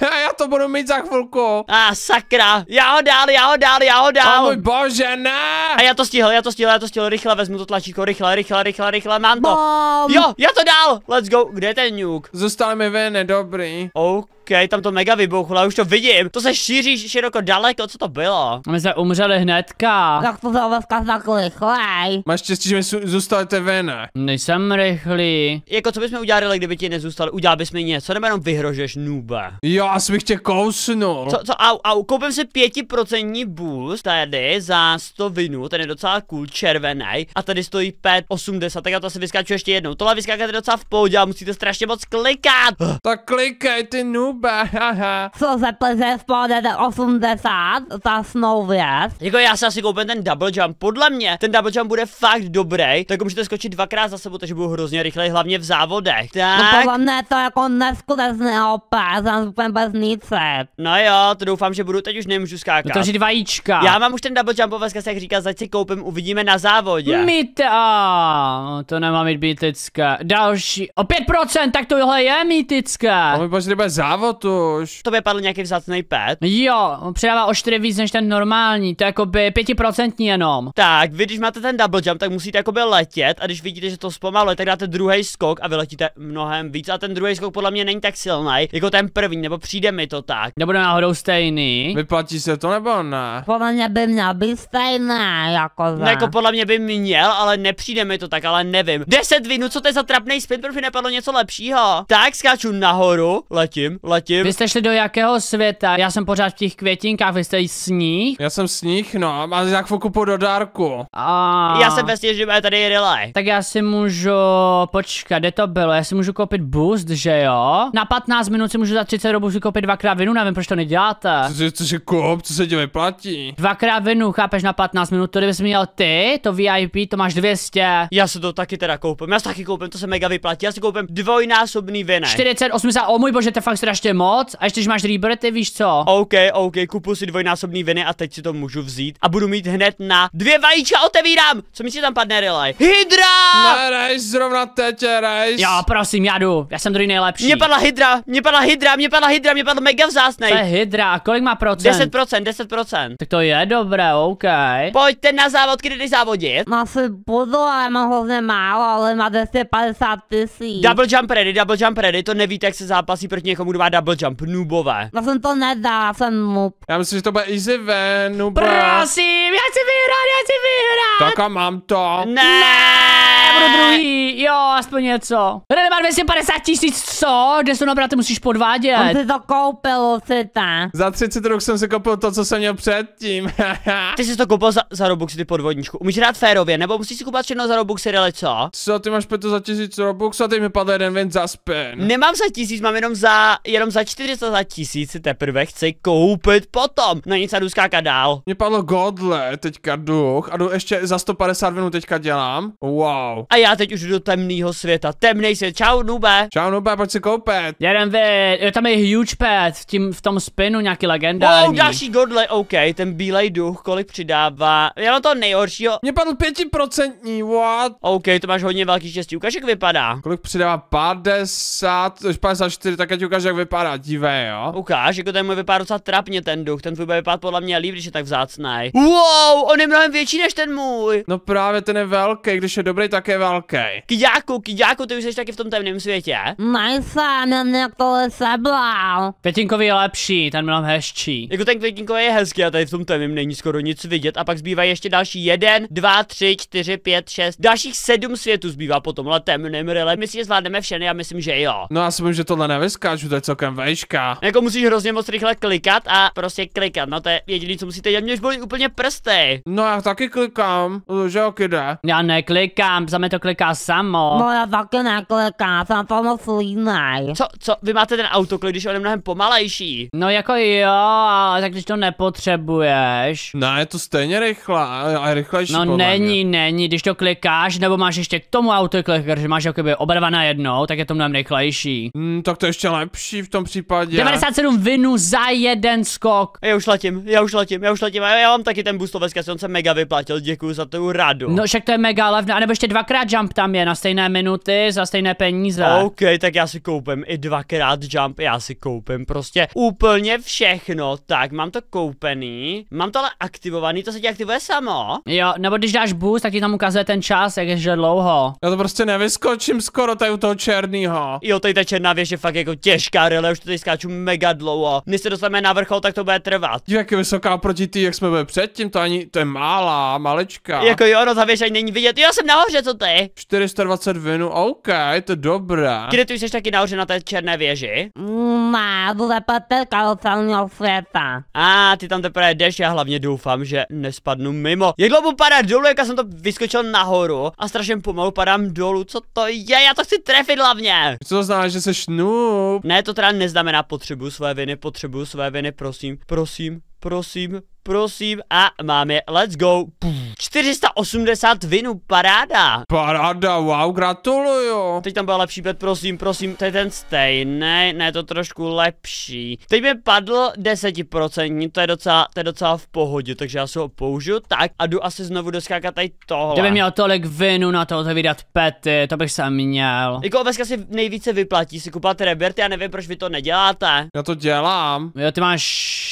(laughs) já to budu mít za chvilku. A ah, sakra, já ho dál, já ho dál, já ho dál. Oh, můj bože, ne. A já to stihl, já to stihl, já to stihl, rychle vezmu to tlačítko, rychle, rychle, rychle, rychle, mám to. Mám. Jo, já to dál, let's go, kde je ten nuke? Zůstal mi ven, dobrý. OK. OK, tam to mega vybuchlo, už to vidím. To se šíří široko daleko, co to bylo? My jsme umřeli hnedka. Tak to bylo takový chlej. Máš štěstí, že mi zůstalete ven. Nejsem rychlý. Jako co bychom udělali, kdyby ti nezůstali? Udělal bys mi něco, nebo jenom vyhrožeš nube. Já asi bych tě kousnul. Co, co, au, au, koupím si pětiprocentní boost tady za stovinu, ten je docela cool, červený. A tady stojí 5,80, tak já to asi vyskáču ještě jednou. Tohle vyskáčete je docela v pohodě a musíte strašně moc klikat. Tak klikej, ty noob blbá, haha. Co se plze spadne 80, ta snou věc. Jako já si asi koupím ten double jump, podle mě ten double jump bude fakt dobrý, tak můžete skočit dvakrát za sebou, takže budu hrozně rychlej, hlavně v závodech. No tak. No podle mě to jako neskutečné opět, jsem úplně bez nícet. No jo, to doufám, že budu, teď už nemůžu skákat. No to dva jíčka. Já mám už ten double jump, jak jak říká, zač si koupím, uvidíme na závodě. Mita, no to nemá mít mytická. Další, o 5%, tak tohle je Oh, O, bože, to bude závod Latoš. To padl nějaký vzácný pet. Jo, on přidává o 4 víc než ten normální, to je by 5% jenom. Tak, vy když máte ten double jump, tak musíte jako by letět a když vidíte, že to zpomaluje, tak dáte druhý skok a vyletíte mnohem víc. A ten druhý skok podle mě není tak silný jako ten první, nebo přijde mi to tak. Nebude náhodou stejný. Vyplatí se to nebo ne? Podle mě by měl být stejný, jako ne. No, jako podle mě by měl, ale nepřijde mi to tak, ale nevím. 10 vinu, co to je za trapný spin, proč nepadlo něco lepšího? Tak skáču nahoru, letím, letím zatím. Vy jste šli do jakého světa? Já jsem pořád v těch květinkách, vy jste sníh? Já jsem sníh, no, a chvilku půjdu do dárku. A... Já jsem ve sněží, tady relay. Tak já si můžu, počkat, kde to bylo? Já si můžu koupit boost, že jo? Na 15 minut si můžu za 30 si koupit dvakrát vinu, nevím, proč to neděláte. Co, co co, koup, co se ti vyplatí? Dvakrát vinu, chápeš, na 15 minut, to kdybys měl ty, to VIP, to máš 200. Já si to taky teda koupím, já se taky koupím, to se mega vyplatí, já si koupím dvojnásobný vinu. 48 80, o můj bože, to je fakt strašně ještě moc, až když máš ty víš co? OK, OK, kupu si dvojnásobný viny a teď si to můžu vzít a budu mít hned na dvě vajíčka otevírám. Co mi si tam padne, Relay? Hydra! Ne, zrovna teď, rejš. Jo, prosím, já jdu, já jsem druhý nejlepší. Mě padla Hydra, mě padla Hydra, mě padla Hydra, mě padla mega vzácnej. To je Hydra, kolik má procent? 10%, 10%. Tak to je dobré, OK. Pojďte na závod, kdy jdeš závodit. Má asi budu, ale má hrozně málo, ale má 250 tisíc. Double jump ready, double jump ready, to nevíte, jak se zápasí proti někomu má double jump, noobové. Já no jsem to nedá, jsem noob. Já myslím, že to bude easy ven, noob. Prosím, já chci vyhrát, já chci vyhrát. Tak a mám to. Ne, ne. budu druhý, jo, aspoň něco. René má 250 tisíc, co? Kde jsou nabrat, musíš podvádět. On si to koupil, ta. Za 30 rok jsem si koupil to, co jsem měl předtím. (laughs) ty jsi to koupil za, za Robuxy, ty podvodničku. Umíš rád férově, nebo musíš si kupovat všechno za Robuxy, ale co? Co, ty máš petu za tisíc Robux a ty mi padl jeden ven za spin. Nemám za tisíc, mám jenom za jenom za 400 za tisíc si teprve chci koupit potom. No nic a důská kadál. Mě padlo godle, teďka duch a jdu ještě za 150 minut teďka dělám. Wow. A já teď už jdu do temného světa. Temný svět. Čau, nube. Čau, nube, pojď si koupit. Jeden ve. tam je huge pet v, tím, v tom spinu nějaký legendární. Wow, další godle, OK, ten bílej duch, kolik přidává. Já mám to nejhoršího. Mě padl 5% what? OK, to máš hodně velký štěstí. Ukaž, jak vypadá. Kolik přidává 50, 54, tak ať ukáže, jak vypadá vypadá, divé, jo. Ukáž, jako ten můj vypadá docela trapně ten duch, ten tvůj bude vypadat podle mě líp, když je tak vzácný. Wow, on je mnohem větší než ten můj. No právě ten je velký, když je dobrý, tak je velký. Kyďáku, kyďáku, ty už jsi taky v tom temném světě. Nejsem, jak to seblal. Květinkový je lepší, ten mnohem hezčí. Jako ten květinkový je hezký a tady v tom temném není skoro nic vidět a pak zbývá ještě další jeden, dva, tři, čtyři, pět, šest, dalších sedm světů zbývá po tomhle temném ryle. My si je zvládneme všechny a myslím, že jo. No já si myslím, že tohle nevyskáču, to je co celkem vejška. Jako musíš hrozně moc rychle klikat a prostě klikat, no to je jediný, co musíte dělat, měž už bolí úplně prsty. No já taky klikám, že jak jde. Já neklikám, za mě to kliká samo. No já taky neklikám, jsem pomoc línej. Co, co, vy máte ten autoklik, když on je mnohem pomalejší. No jako jo, ale tak když to nepotřebuješ. Ne, je to stejně rychle, a rychlejší No není, mě. není, když to klikáš, nebo máš ještě k tomu autoklik, že máš jakoby oba dva na jednou, tak je to mnohem rychlejší. Mm, tak to je ještě lepší, v tom případě. 97 vinu za jeden skok. Já už letím, já už letím, já už letím. Já, já mám taky ten boostovec, on se mega vyplatil, děkuji za tu radu. No však to je mega levné, anebo ještě dvakrát jump tam je na stejné minuty za stejné peníze. OK, tak já si koupím i dvakrát jump, já si koupím prostě úplně všechno. Tak, mám to koupený, mám to ale aktivovaný, to se ti aktivuje samo. Jo, nebo když dáš boost, tak ti tam ukazuje ten čas, jak ještě dlouho. Já to prostě nevyskočím skoro tady u toho černýho. Jo, tady ta černá věž je fakt jako těžká ale už to tady skáču mega dlouho. Než se dostaneme na vrchol, tak to bude trvat. Jak je vysoká proti ty, jak jsme byli předtím, to ani, to je malá, malečka. Jako jo, no zavěšení není vidět, Já jsem nahoře, co ty? 420 vinu, OK, to je dobré. Kde ty jsi taky nahoře na té černé věži? Má, bude patelka, od celého světa. A ty tam teprve jdeš, já hlavně doufám, že nespadnu mimo. Jak dlouho padá dolů, jak jsem to vyskočil nahoru a strašně pomalu padám dolů, co to je, já to chci trefit hlavně. Co to znamená, že jsi noob? Ne, to teda neznamená potřebuju své viny, potřebuju své viny, prosím, prosím, prosím, prosím a máme, let's go. 480 vinu, paráda. Paráda, wow, gratuluju. Teď tam byl lepší bet, prosím, prosím, to je ten stejný, ne, to trošku lepší. Teď mi padl 10%, to je docela, to je docela v pohodě, takže já si ho použiju tak a jdu asi znovu doskákat tady tohle. Kdyby měl tolik vinu na to otevírat pety, to bych se měl. Jako obecně si nejvíce vyplatí si kupat reberty, já nevím, proč vy to neděláte. Já to dělám. Jo, ty máš,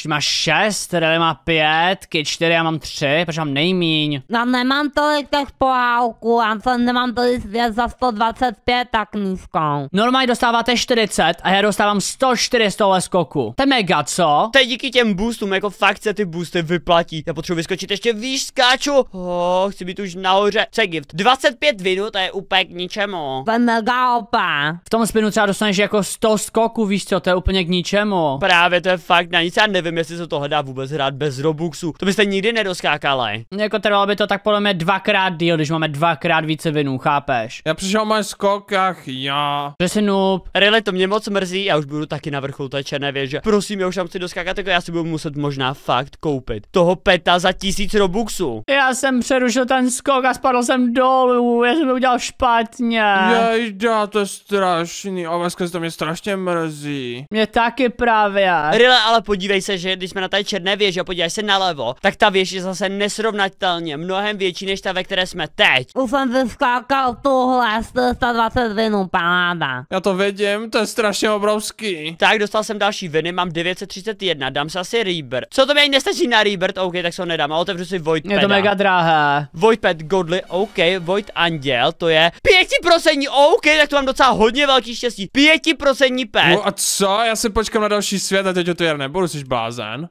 máš 6, tady má 5 pětky, čtyři, já mám tři, protože mám nejmíň. No nemám tolik těch pohálků, já se nemám tolik svět za 125 tak nízko. Normálně dostáváte 40 a já dostávám 104 z tohle skoku. To je mega, co? To je díky těm boostům, jako fakt se ty boosty vyplatí. Já potřebuji vyskočit ještě výš, skáču. Oh, chci být už nahoře. Co je gift? 25 vinu, to je úplně k ničemu. To je mega opa. V tom spinu třeba dostaneš jako 100 skoků, víš co, to je úplně k ničemu. Právě to je fakt na nic, já nevím, jestli se to hledá vůbec hrát bez robu Robuxu. To byste nikdy nedoskákali. Jako trvalo by to tak podle mě dvakrát díl, když máme dvakrát více vinů, chápeš? Já přišel mám skokách, já. si noob. Really, to mě moc mrzí, já už budu taky na vrcholu té černé věže. Prosím, já už tam chci doskákat, tak já si budu muset možná fakt koupit. Toho peta za tisíc Robuxu. Já jsem přerušil ten skok a spadl jsem dolů, já jsem to udělal špatně. já to je strašný, a to mě strašně mrzí. Mě taky právě. Rile, ale podívej se, že když jsme na té černé věži a podívej se se nalevo, tak ta věž je zase nesrovnatelně mnohem větší než ta, ve které jsme teď. Už jsem vyskákal tuhle 120 vinů, paláda. Já to vidím, to je strašně obrovský. Tak, dostal jsem další viny, mám 931, dám se asi rýber. Co to mi ani nestačí na rýber? OK, tak se ho nedám a otevřu si Voidpeda. Je to mega drahé. Voidpad Godly, OK, Void Anděl, to je 5% OK, tak to mám docela hodně velký štěstí. 5% pet. No a co? Já si počkám na další svět a teď ho to jen nebudu, jsi blázen.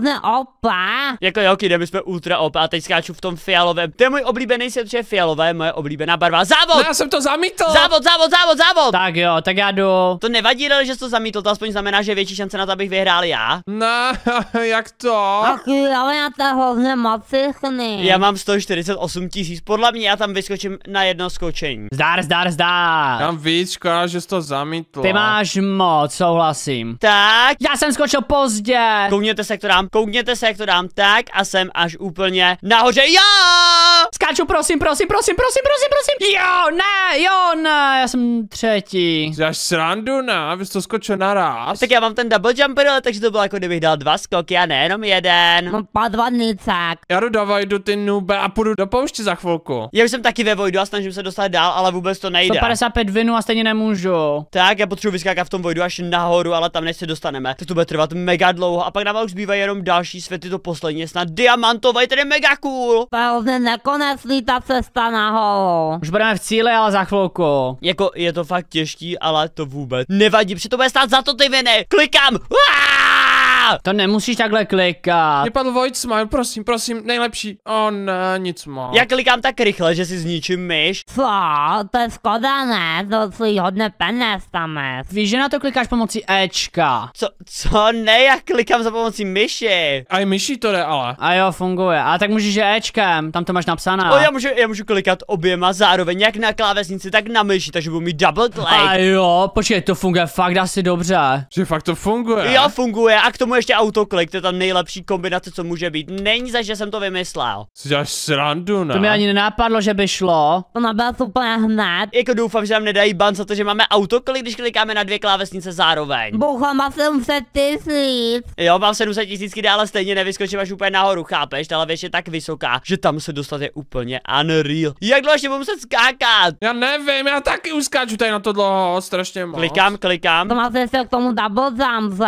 ne, op opa. Jako jo, my jsme ultra opa a teď skáču v tom fialovém. To je můj oblíbený svět, je fialové moje oblíbená barva. Závod! No, já jsem to zamítl! Závod, závod, závod, závod! Tak jo, tak já jdu. To nevadí, ale že jsi to zamítl, to aspoň znamená, že je větší šance na to, abych vyhrál já. No, (laughs) jak to? Tak ale já ta hrozně macicný. Já mám 148 tisíc, podle mě já tam vyskočím na jedno skočení. Zdar, zdar, zdár. Tam víc, škoda, že jsi to zamítl. Ty máš moc, souhlasím. Tak. Já jsem skočil pozdě. Koukněte se, která, to Koukněte se, tak to dám tak a jsem až úplně nahoře. Jo! Skáču, prosím, prosím, prosím, prosím, prosím, prosím. Jo, ne, jo, ne, já jsem třetí. Dáš srandu, ne? Vy jste to skočil naraz. Tak já mám ten double jumper, ale takže to bylo jako kdybych dal dva skoky a nejenom jeden. Mám no, podvodnicák. Já jdu do ty nube, a půjdu do pouště za chvilku. Já už jsem taky ve Vojdu a snažím se dostat dál, ale vůbec to nejde. 155 vinu a stejně nemůžu. Tak, já potřebuji vyskákat v tom Vojdu až nahoru, ale tam než se dostaneme, tak to bude trvat mega dlouho a pak nám už zbývá jenom další svět ty to poslední je snad diamantový, ten je mega cool. Velmi nekonecný ta cesta nahoru. Už budeme v cíli, ale za chvilku. Jako, je to fakt těžký, ale to vůbec nevadí, protože to bude stát za to ty viny. Klikám. Uá! to nemusíš takhle klikat. Vypadl Void Smile, prosím, prosím, nejlepší. O ne, nic má. Já klikám tak rychle, že si zničím myš. Co? To je škoda, ne? To stojí hodně peněz tam. Víš, že na to klikáš pomocí Ečka. Co, co ne, já klikám za pomocí myši. A i myší to jde ale. A jo, funguje. A tak můžeš Ečkem, tam to máš napsané. O, já můžu, já můžu klikat oběma zároveň, jak na klávesnici, tak na myši, takže budu mít double click. A jo, počkej, to funguje fakt asi dobře. Že fakt to funguje. Jo, funguje a k tomu tomu ještě autoklik, to je tam nejlepší kombinace, co může být. Není za, že jsem to vymyslel. Si děláš srandu, ne? To mi ani nenápadlo, že by šlo. To nebylo to úplně hned. Jako doufám, že nám nedají ban za to, že máme autoklik, když klikáme na dvě klávesnice zároveň. Bohu, má 700 tisíc. Jo, mám 700 tisíc, ale stejně nevyskočím až úplně nahoru, chápeš? Ta věž je tak vysoká, že tam se dostat je úplně unreal. Jak dlouho ještě budu muset skákat? Já nevím, já taky uskáču tady na to dlouho, strašně moc. Klikám, klikám. To má se k tomu double jump,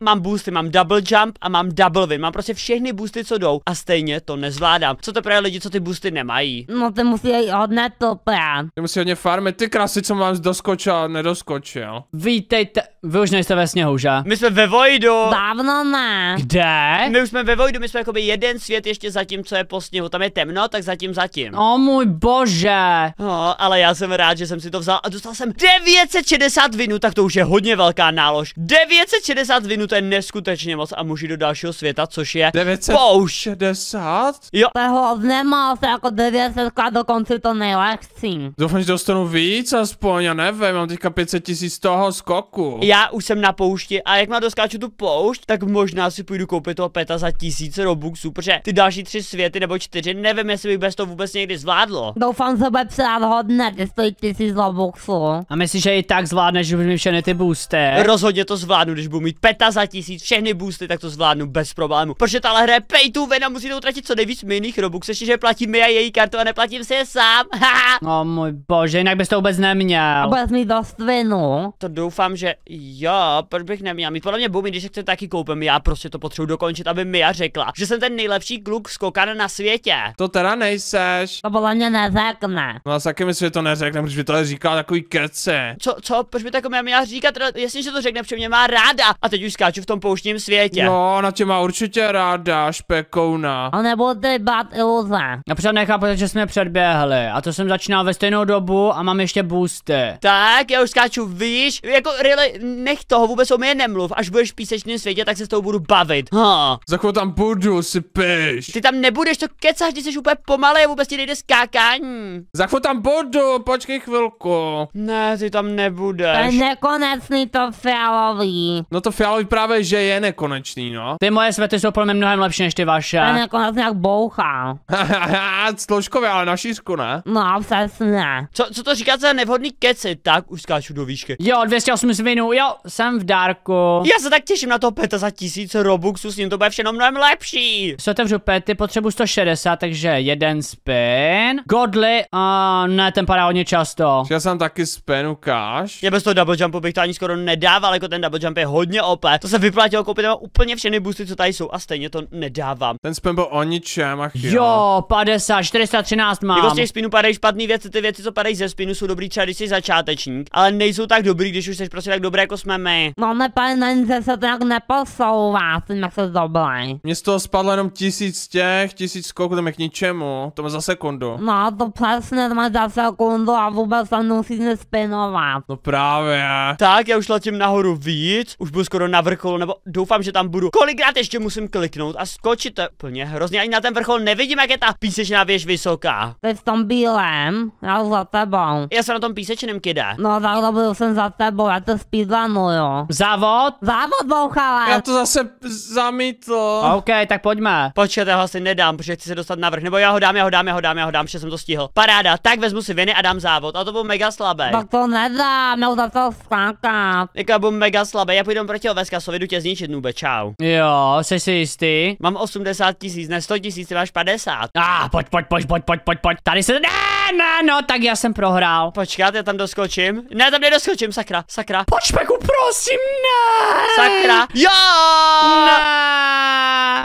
Mám boosty, mám mám double jump a mám double win. Mám prostě všechny boosty, co jdou a stejně to nezvládám. Co to pro lidi, co ty boosty nemají? No ty musí hodně to plán. Ty musí hodně farmit, ty krasy, co mám doskočil a nedoskočil. Vítejte, vy už nejste ve sněhu, že? My jsme ve Vojdu. Dávno ne. Kde? My už jsme ve Vojdu, my jsme jako jeden svět ještě zatím, co je po sněhu. Tam je temno, tak zatím zatím. O můj bože. No, ale já jsem rád, že jsem si to vzal a dostal jsem 960 vinů, tak to už je hodně velká nálož. 960 vinů, to je neskutečné neskutečně moc a můžu do dalšího světa, což je 960? Jo. hodně moc, jako 900 dokonce to nejlehčí. Doufám, že dostanu víc aspoň, já nevím, mám teďka 500 tisíc toho skoku. Já už jsem na poušti a jak má doskáču tu poušť, tak možná si půjdu koupit toho peta za tisíc robuxů, protože ty další tři světy nebo čtyři, nevím, jestli bych bez toho vůbec někdy zvládlo. Doufám, že bude přát hodně, ty stojí tisíc robuxů. A myslím, že i tak zvládneš, že už mi všechny ty boosty. Rozhodně to zvládnu, když budu mít peta za tisíc, všechny všechny boosty, tak to zvládnu bez problému. Protože tahle hra je pay to win a musíte utratit co nejvíc miných robux, ještě že platím já její kartu a neplatím si je sám. (laughs) no můj bože, jinak bys to vůbec neměl. A Bez mi dost vinu. To doufám, že jo, proč bych neměl mít. Podle mě boomy, když se chce taky koupím, já prostě to potřebuji dokončit, aby Mia řekla, že jsem ten nejlepší kluk skokan na světě. To teda nejseš. To podle mě neřekne. No a taky myslím, že to neřekne, protože by to říkal takový kece. Co, co, proč by takové měla říkat? Jasně, že to řekne, protože mě má ráda. A teď už skáču v tom pouštní dnešním světě. No, na tě má určitě ráda, špekouna. A nebo ty bad iluze. Napřed nechápu, že jsme předběhli. A to jsem začínal ve stejnou dobu a mám ještě boosty. Tak, já už skáču víš, jako really, nech toho, vůbec o mě nemluv. Až budeš v písečném světě, tak se s tou budu bavit. Ha. Za chvíli tam budu, si peš. Ty tam nebudeš to kecáš, ty jsi úplně pomalý a vůbec ti nejde skákání. Za chvíli tam budu, počkej chvilku. Ne, ty tam nebudeš. To je to fialový. No to fialový právě, že je nekonečný, no. Ty moje svety jsou pro mě mnohem lepší než ty vaše. Ten nakonec nějak bouchá. (laughs) Složkově, ale na šířku, ne? No, přesně. Co, co to říkáte za nevhodný keci? Tak už skáču do výšky. Jo, 208 svinů, jo, jsem v dárku. Já se tak těším na to peta za tisíc robuxů, s ním to bude všechno mnohem lepší. Se otevřu pety, potřebuji 160, takže jeden spin. Godly, uh, ne, ten padá hodně často. Já jsem taky spin, ukáž. Já bez toho double jumpu bych to ani skoro nedával, jako ten double jump je hodně opět. To se vyplatilo jako koupit úplně všechny boosty, co tady jsou a stejně to nedávám. Ten spam byl o ničem, ach jo. Jo, 50, 413 mám. Když jako z těch spinů padají špatný věci, ty věci, co padají ze spinu, jsou dobrý třeba, když jsi začátečník, ale nejsou tak dobrý, když už jsi prostě tak dobré jako jsme my. No ne, pane, se tak neposouvá, jsem se dobrý. Mně z toho spadlo jenom tisíc těch, tisíc skoků, tam je k ničemu, to má za sekundu. No, to přesně, to má za sekundu a vůbec tam musí nespinovat. No právě. Tak, já už letím nahoru víc, už byl skoro na vrcholu, nebo do doufám, že tam budu. Kolikrát ještě musím kliknout a skočit úplně hrozně. Ani na ten vrchol nevidím, jak je ta písečná věž vysoká. Teď v tom bílém, já za tebou. Já se na tom písečném kydá. No tak byl jsem za tebou, já to jo. Závod? Závod, bouchala. Já to zase zamítlo. OK, tak pojďme. Počkejte, ho asi nedám, protože chci se dostat na vrch. Nebo já ho dám, já ho dám, já ho dám, já ho dám, že jsem to stihl. Paráda, tak vezmu si viny a dám závod. A to byl mega slabé. Tak to nedám, měl za to skákat. Jako byl mega slabé, já půjdu proti Oveska, jdu tě zničit že nube, čau. Jo, jsi si jistý? Mám 80 tisíc, ne 100 tisíc, máš 50. A ah, pojď, pojď, pojď, pojď, pojď, pojď, tady se... Ne! ne, no, tak já jsem prohrál. Počkat, já tam doskočím. Ne, tam nedoskočím, sakra, sakra. Počpeku, prosím, ne. Sakra. Jo! Ne.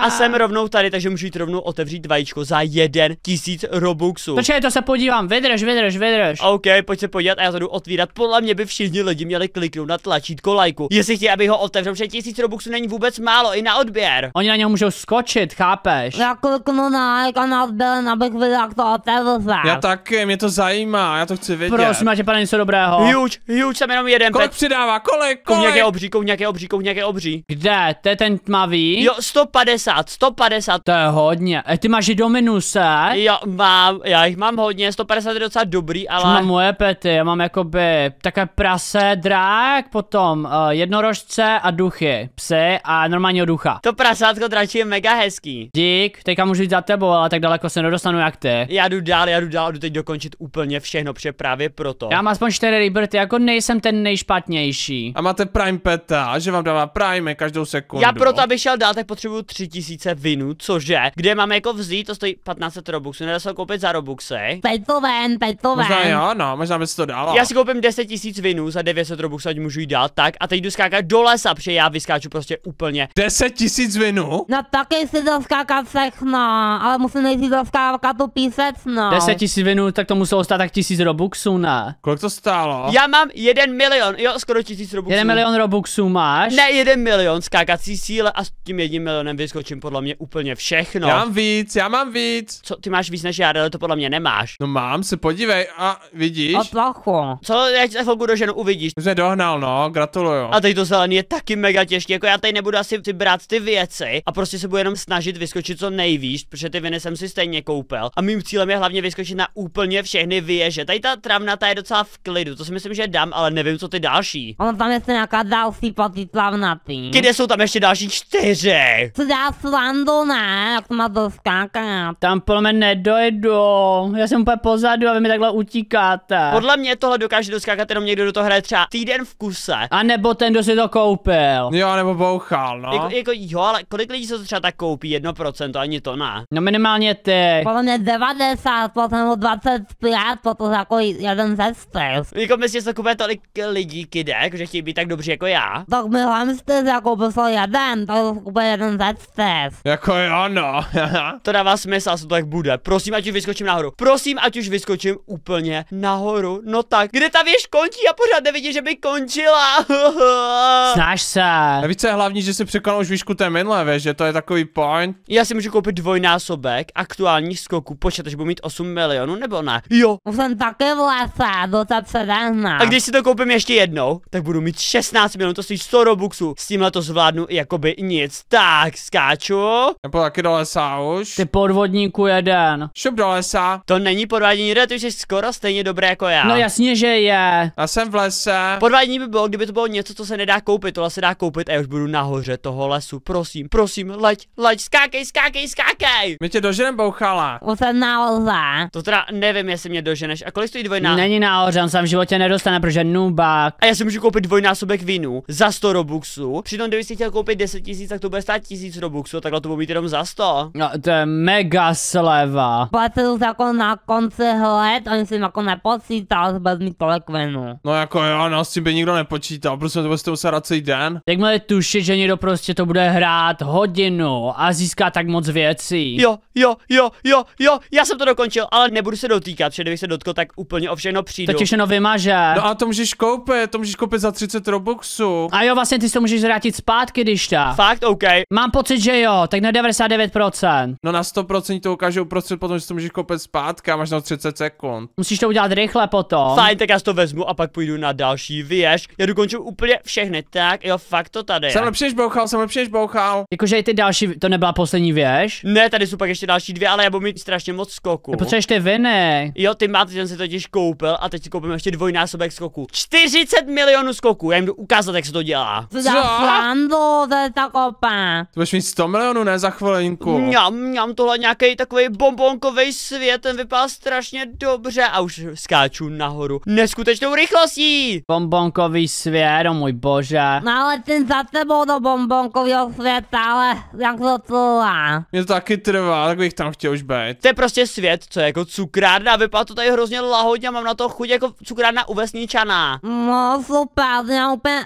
A jsem rovnou tady, takže můžu jít rovnou otevřít vajíčko za jeden tisíc robuxů. Počkej, to se podívám, vydrž, vydrž, vydrž. OK, pojď se podívat a já to jdu otvírat. Podle mě by všichni lidi měli kliknout na tlačítko lajku. Jestli chtějí, aby ho otevřel, že tisíc robuxů není vůbec málo i na odběr. Oni na něj můžou skočit, chápeš? Já jako kliknu na like jako a na odběr, abych viděl, jak to otevřel. Já tak taky, mě to zajímá, já to chci vědět. Prosím, máte pane něco dobrého. Huge, huge, jsem jenom jeden. Kolik pek. přidává, kolik, kolik? Nějaké obří, kouk nějaké obří, kouk nějaké obří. Kde, to je ten tmavý? Jo, 150, 150. To je hodně. E, ty máš i do minuse. Eh? Jo, mám, já jich mám hodně, 150 je docela dobrý, ale. mám moje pety, já mám jakoby také prase, drák, potom uh, jednorožce a duchy, psy a normálního ducha. To prasátko dračí je mega hezký. Dík, teďka můžu jít za tebou, ale tak daleko se nedostanu jak ty. Já jdu dál, já jdu dál, jdu teď do dokončit úplně všechno, protože právě proto. Já mám aspoň 4 rebirty, jako nejsem ten nejšpatnější. A máte Prime Peta, že vám dává Prime každou sekundu. Já proto, abych šel dál, tak potřebuju 3000 vinů, cože? Kde mám jako vzít, to stojí 15 Robuxů, nedá se koupit za Robuxy. Petoven, Petoven. Možná jo, no, možná by se to dalo. Já si koupím 10 000 vinů za 900 Robuxů, ať můžu jít dál, tak a teď jdu skákat do lesa, protože já vyskáču prostě úplně. 10 000 vinů? No taky si doskákat všechno, ale musím nejdřív doskákat tu písecnou. 10 000 vinů tak to muselo stát tak tisíc robuxů, na. Kolik to stálo? Já mám jeden milion, jo, skoro tisíc robuxů. Jeden milion robuxů máš? Ne, jeden milion skákací síle a s tím jedním milionem vyskočím podle mě úplně všechno. Já mám víc, já mám víc. Co, ty máš víc než já, ale to podle mě nemáš. No mám, se podívej a vidíš. A placho. Co, já ti za do ženu uvidíš. Už dohnal, no, gratuluju. A teď to zelený je taky mega těžké, jako já tady nebudu asi ty brát ty věci a prostě se budu jenom snažit vyskočit co nejvíc, protože ty viny jsem si stejně koupil. A mým cílem je hlavně vyskočit na úplně úplně všechny vyježe. Tady ta travnatá je docela v klidu, to si myslím, že dám, ale nevím, co ty další. Ono tam je nějaká další patí travnatý. Kde jsou tam ještě další čtyři? Co dá slandu, ne? Jak to má doskákat? Tam podle mě nedojdu. Já jsem úplně pozadu a vy mi takhle utíkáte. Podle mě tohle dokáže doskákat jenom někdo, do toho hraje třeba týden v kuse. A nebo ten, kdo si to koupil. Jo, nebo bouchal, no. Jako, jako jo, ale kolik lidí se to třeba tak koupí? 1% ani to ne. No minimálně ty. Podle mě 90% nebo 20 se pirát, protože jako jeden ze stres. Jako myslíš, že se tolik lidí kidek, jako že chtějí být tak dobří jako já? Tak my hamster jako poslal jeden, to je jeden ze stres. Jako jo, no. (laughs) to dává smysl, co to tak bude. Prosím, ať už vyskočím nahoru. Prosím, ať už vyskočím úplně nahoru. No tak, kde ta věž končí? Já pořád nevidím, že by končila. (laughs) Znáš se. A víc je hlavní, že si překonal už výšku té minulé víš, že to je takový point. Já si můžu koupit dvojnásobek aktuálních skoků, počet, až budu mít 8 milionů, nebo Amazona. Jo. Už jsem také vlasá, docela předáhná. A když si to koupím ještě jednou, tak budu mít 16 milionů, to si 100 robuxů. S tímhle to zvládnu jakoby nic. Tak, skáču. Nebo taky do lesa už. Ty podvodníku jeden. Šup do lesa. To není podvádění, jde, ty jsi skoro stejně dobré jako já. No jasně, že je. Já jsem v lese. Podvádění by bylo, kdyby to bylo něco, co se nedá koupit. Tohle se dá koupit a já už budu nahoře toho lesu. Prosím, prosím, leď, leď, skákej, skákej, skákej. My tě doženem bouchala. Už jsem naozaj. To teda ne nevím, jestli mě doženeš. A kolik stojí dvojná? Není nahoře, on sám v životě nedostane, protože nubák. A já si můžu koupit dvojnásobek vínu za 100 Robuxů. Přitom, kdyby si chtěl koupit 10 tisíc, tak to bude stát 1000 Robuxů, takhle to bude mít jenom za 100. No, to je mega sleva. Platil jako na konci let, oni si jako nepočítal, že mi tolik vinu. No jako jo, no s tím by nikdo nepočítal, prostě to byste s celý den. Jakmile tušit, že někdo prostě to bude hrát hodinu a získá tak moc věcí. Jo, jo, jo, jo, jo, já jsem to dokončil, ale nebudu se dotýkat, protože kdybych se dotkl, tak úplně o všechno přijdu. To ti vymaže. No a to můžeš koupit, to můžeš koupit za 30 Robuxů. A jo, vlastně ty to můžeš vrátit zpátky, když ta. Fakt, OK. Mám pocit, že jo, tak na 99%. No na 100% to ukážou uprostřed potom, že to můžeš koupit zpátky a máš na 30 sekund. Musíš to udělat rychle potom. Fajn, tak já to vezmu a pak půjdu na další věž. Já dokonču úplně všechny, tak jo, fakt to tady. Je. Jsem lepší než bouchal, jsem lepší než bouchal. Jakože i ty další, to nebyla poslední věž? Ne, tady jsou pak ještě další dvě, ale já budu mít strašně moc skoku. Potřebuješ ty viny. Jo, ty máte, jsem si totiž koupil a teď si koupím ještě dvojnásobek skoku. 40 milionů skoků, já jim jdu ukázat, jak se to dělá. Co? Za fandu, to je ta kopa. To budeš mít 100 milionů, ne za chvilinku. Mňam, mňam, tohle nějaký takový bombonkový svět, ten vypadá strašně dobře a už skáču nahoru neskutečnou rychlostí. Bombonkový svět, o můj bože. No ale ten za tebou do bombonkového světa, ale jak to trvá? Mě to taky trvá, tak bych tam chtěl už být. To je prostě svět, co je jako cukr cukrárna, vypadá to tady hrozně lahodně a mám na to chuť jako cukrárna u vesničana. No, super,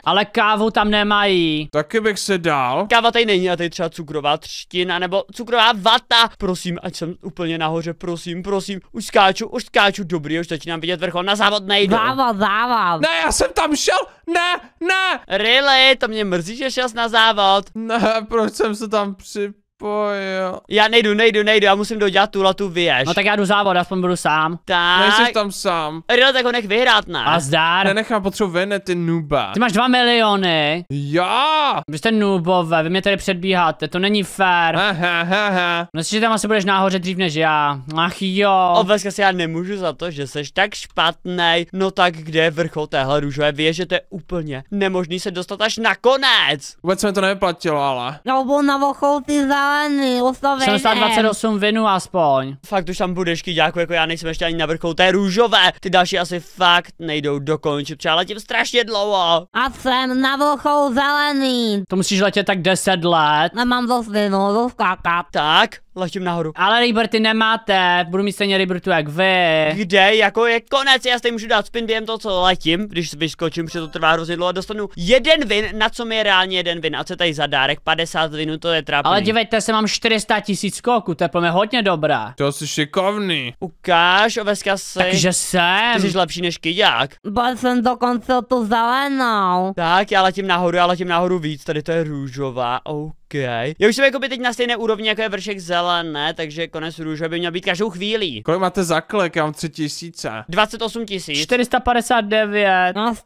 Ale kávu tam nemají. Taky bych se dal. Káva tady není, a tady třeba cukrová třtina nebo cukrová vata. Prosím, ať jsem úplně nahoře, prosím, prosím. Už skáču, už skáču, dobrý, už začínám vidět vrchol, na závod nejdu. Závod, závod. Ne, já jsem tam šel, ne, ne. Really, to mě mrzí, že šel na závod. Ne, proč jsem se tam při spojil. Já nejdu, nejdu, nejdu, já musím dodělat tuhle tu věž. No tak já jdu závod, aspoň budu sám. Tak. Nejsi no, tam sám. Rila, tak ho nech vyhrát, ne? A zdar. Nenechám potřebu venet, ty nuba. Ty máš dva miliony. Já. Vy jste nubové, vy mě tady předbíháte, to není fér. Ha, ha, ha, ha. No, že tam asi budeš nahoře dřív než já. Ach jo. Obecně si já nemůžu za to, že seš tak špatný. No tak kde je vrchol téhle růžové věže, to je úplně nemožný se dostat až na konec. Vůbec se mi to nevyplatilo, ale. No bo na vochol ty zále. Pány, oslavej Jsem stát 28 vinu aspoň. Fakt už tam budeš, kýďáku, jako já nejsem ještě ani na vrcholu je růžové. Ty další asi fakt nejdou dokončit, protože letím strašně dlouho. A jsem na vrcholu zelený. To musíš letět tak 10 let. Nemám dost vinu, jdu skákat. Tak, letím nahoru. Ale Liberty nemáte, budu mít stejně Libertu jak vy. Kde? Jako je konec, já stejně můžu dát spin během toho, co letím, když vyskočím, protože to trvá hrozně dlouho a dostanu jeden vin, na co mi je reálně jeden vin. A co je tady za dárek? 50 vinů, to je trapné. Ale dívejte se, mám 400 tisíc skoků, to je plně hodně dobrá. To jsi šikovný. Ukáž, oveska se. Takže jsem. Ty jsi lepší než kyďák. Byl jsem dokonce tu zelenou. Tak, já letím nahoru, já letím nahoru víc, tady to je růžová, ok. Okay. Já už jsem jako by teď na stejné úrovni, jako je vršek zelené, takže konec růže by měl být každou chvílí. Kolik máte zaklek? Já mám 3 tisíce. 28 tisíc. 459. Na 100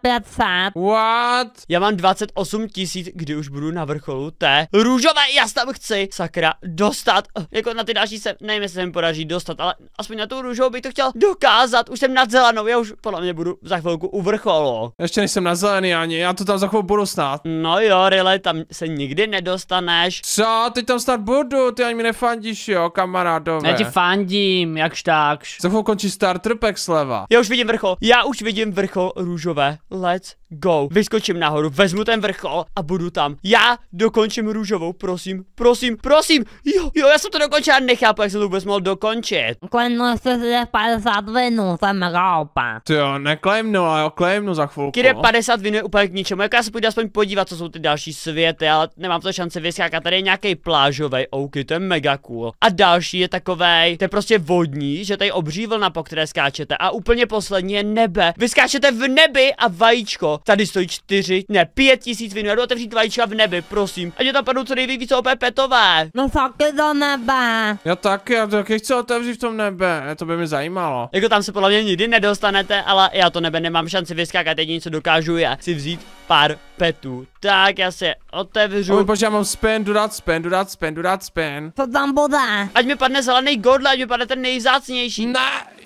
500. What? Já mám 28 tisíc, kdy už budu na vrcholu té růžové, já se tam chci, sakra, dostat. Jako na ty další se, nevím, jestli se mi podaří dostat, ale aspoň na tu růžovou bych to chtěl dokázat. Už jsem nad zelenou, já už podle mě budu za chvilku u vrcholu. Ještě nejsem na zelený ani, já to tam za chvilku budu snad. No jo, relay, tam se se nikdy nedostaneš. Co? ty tam snad budu, ty ani mi nefandíš, jo, kamarádové. Já ti fandím, jakž takž. Co chvilku končí starter pack sleva. Já už vidím vrchol, já už vidím vrchol růžové. Let's go. Vyskočím nahoru, vezmu ten vrchol a budu tam. Já dokončím růžovou, prosím, prosím, prosím. Jo, jo, já jsem to dokončil a nechápu, jak jsem to vůbec mohl dokončit. Klejmnu si se 50 vinů, jsem rápa. Ty jo, neklejmnu, no, ale klejmnu no, za chvilku. Kde 50 vinů je úplně k ničemu, jak já se půjdu aspoň podívat, co jsou ty další světy, ale nemám to šance vyskákat. Tady je nějaký plážový, OK, to je mega cool. A další je takový, to je prostě vodní, že tady obří vlna, po které skáčete. A úplně poslední je nebe. Vyskáčete v nebi a vajíčko Tady stojí čtyři, ne, pět tisíc vinů. Já jdu otevřít vajíčka v nebi, prosím. Ať je tam padnou co nejvíc OP petové. No fakt je do nebe. Já taky, já taky chci otevřít v tom nebe, to by mě zajímalo. Jako tam se podle mě nikdy nedostanete, ale já to nebe nemám šanci vyskákat, jediné, co dokážu je si vzít pár Petu, Tak já se otevřu. Oh, bože, já mám spen, dodat spen, dodat spen, dodat spen. To tam bodá. Ať mi padne zelený godle, ať mi padne ten nejzácnější. Ne,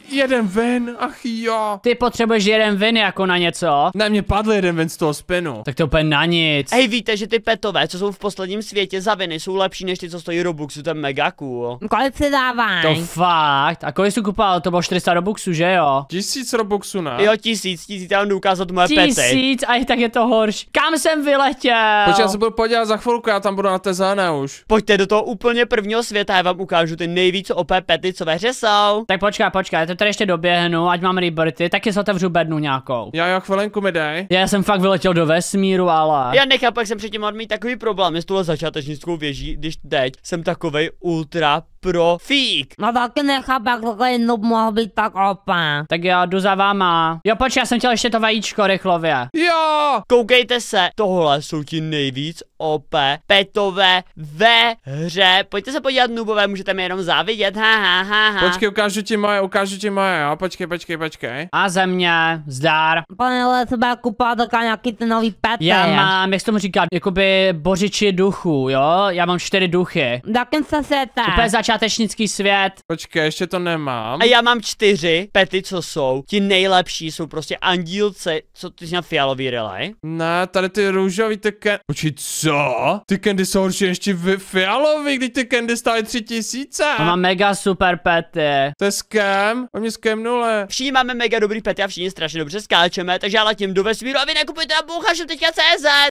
jeden ven, ach jo. Ty potřebuješ jeden ven jako na něco? Ne, mě padl jeden ven z toho spenu. Tak to úplně na nic. Hej, víte, že ty petové, co jsou v posledním světě za viny, jsou lepší než ty, co stojí Robuxu, to je mega cool. No, kolik si dává? To fakt. A kolik jsi kupoval? To bylo 400 Robuxů, že jo? Tisíc Robuxů, ne? Jo, tisíc, tisíc, já vám ukázat moje tisíc, pety. Tisíc, a tak je to horší. Kam jsem vyletěl? Počkej, já se budu podívat za chvilku, já tam budu na té zelené už. Pojďte do toho úplně prvního světa, já vám ukážu ty nejvíc OP pety, co ve hře jsou. Tak počkej, počkej, já to tady ještě doběhnu, ať mám rebirty, tak je otevřu bednu nějakou. Já, jo, chvilenku mi dej. Já jsem fakt vyletěl do vesmíru, ale. Já nechápu, jak jsem předtím mít takový problém s tuhle začátečnickou věží, když teď jsem takovej ultra profík. No taky nechápu, jak noob mohl být tak opa. Tak já jdu za váma. Jo, počkej, já jsem chtěl ještě to vajíčko rychlově. Jo! Koukejte se, tohle jsou ti nejvíc OP petové ve hře. Pojďte se podívat nubové, můžete mi jenom závidět. Ha, ha, ha, ha. Počkej, ukážu ti moje, ukážu ti moje, jo. Počkej, počkej, počkej. A mě. zdar. Pane, ale třeba kupá taká nějaký ten nový pet. Já mám, jak se tomu říká, jakoby bořiči duchů, jo. Já mám čtyři duchy. Taky se se zač začátečnický svět. Počkej, ještě to nemám. A já mám čtyři pety, co jsou. Ti nejlepší jsou prostě andílce, co ty jsi na fialový relay. Ne, tady ty růžový, ty ken... Počkej, co? Ty candy jsou horší ještě v fialový, když ty candy stály tři tisíce. A mám mega super pety. To je scam, on mě nule. Všichni máme mega dobrý pety a všichni strašně dobře skáčeme, takže já letím do vesmíru a vy nekupujte na bouchašu teďka CZ.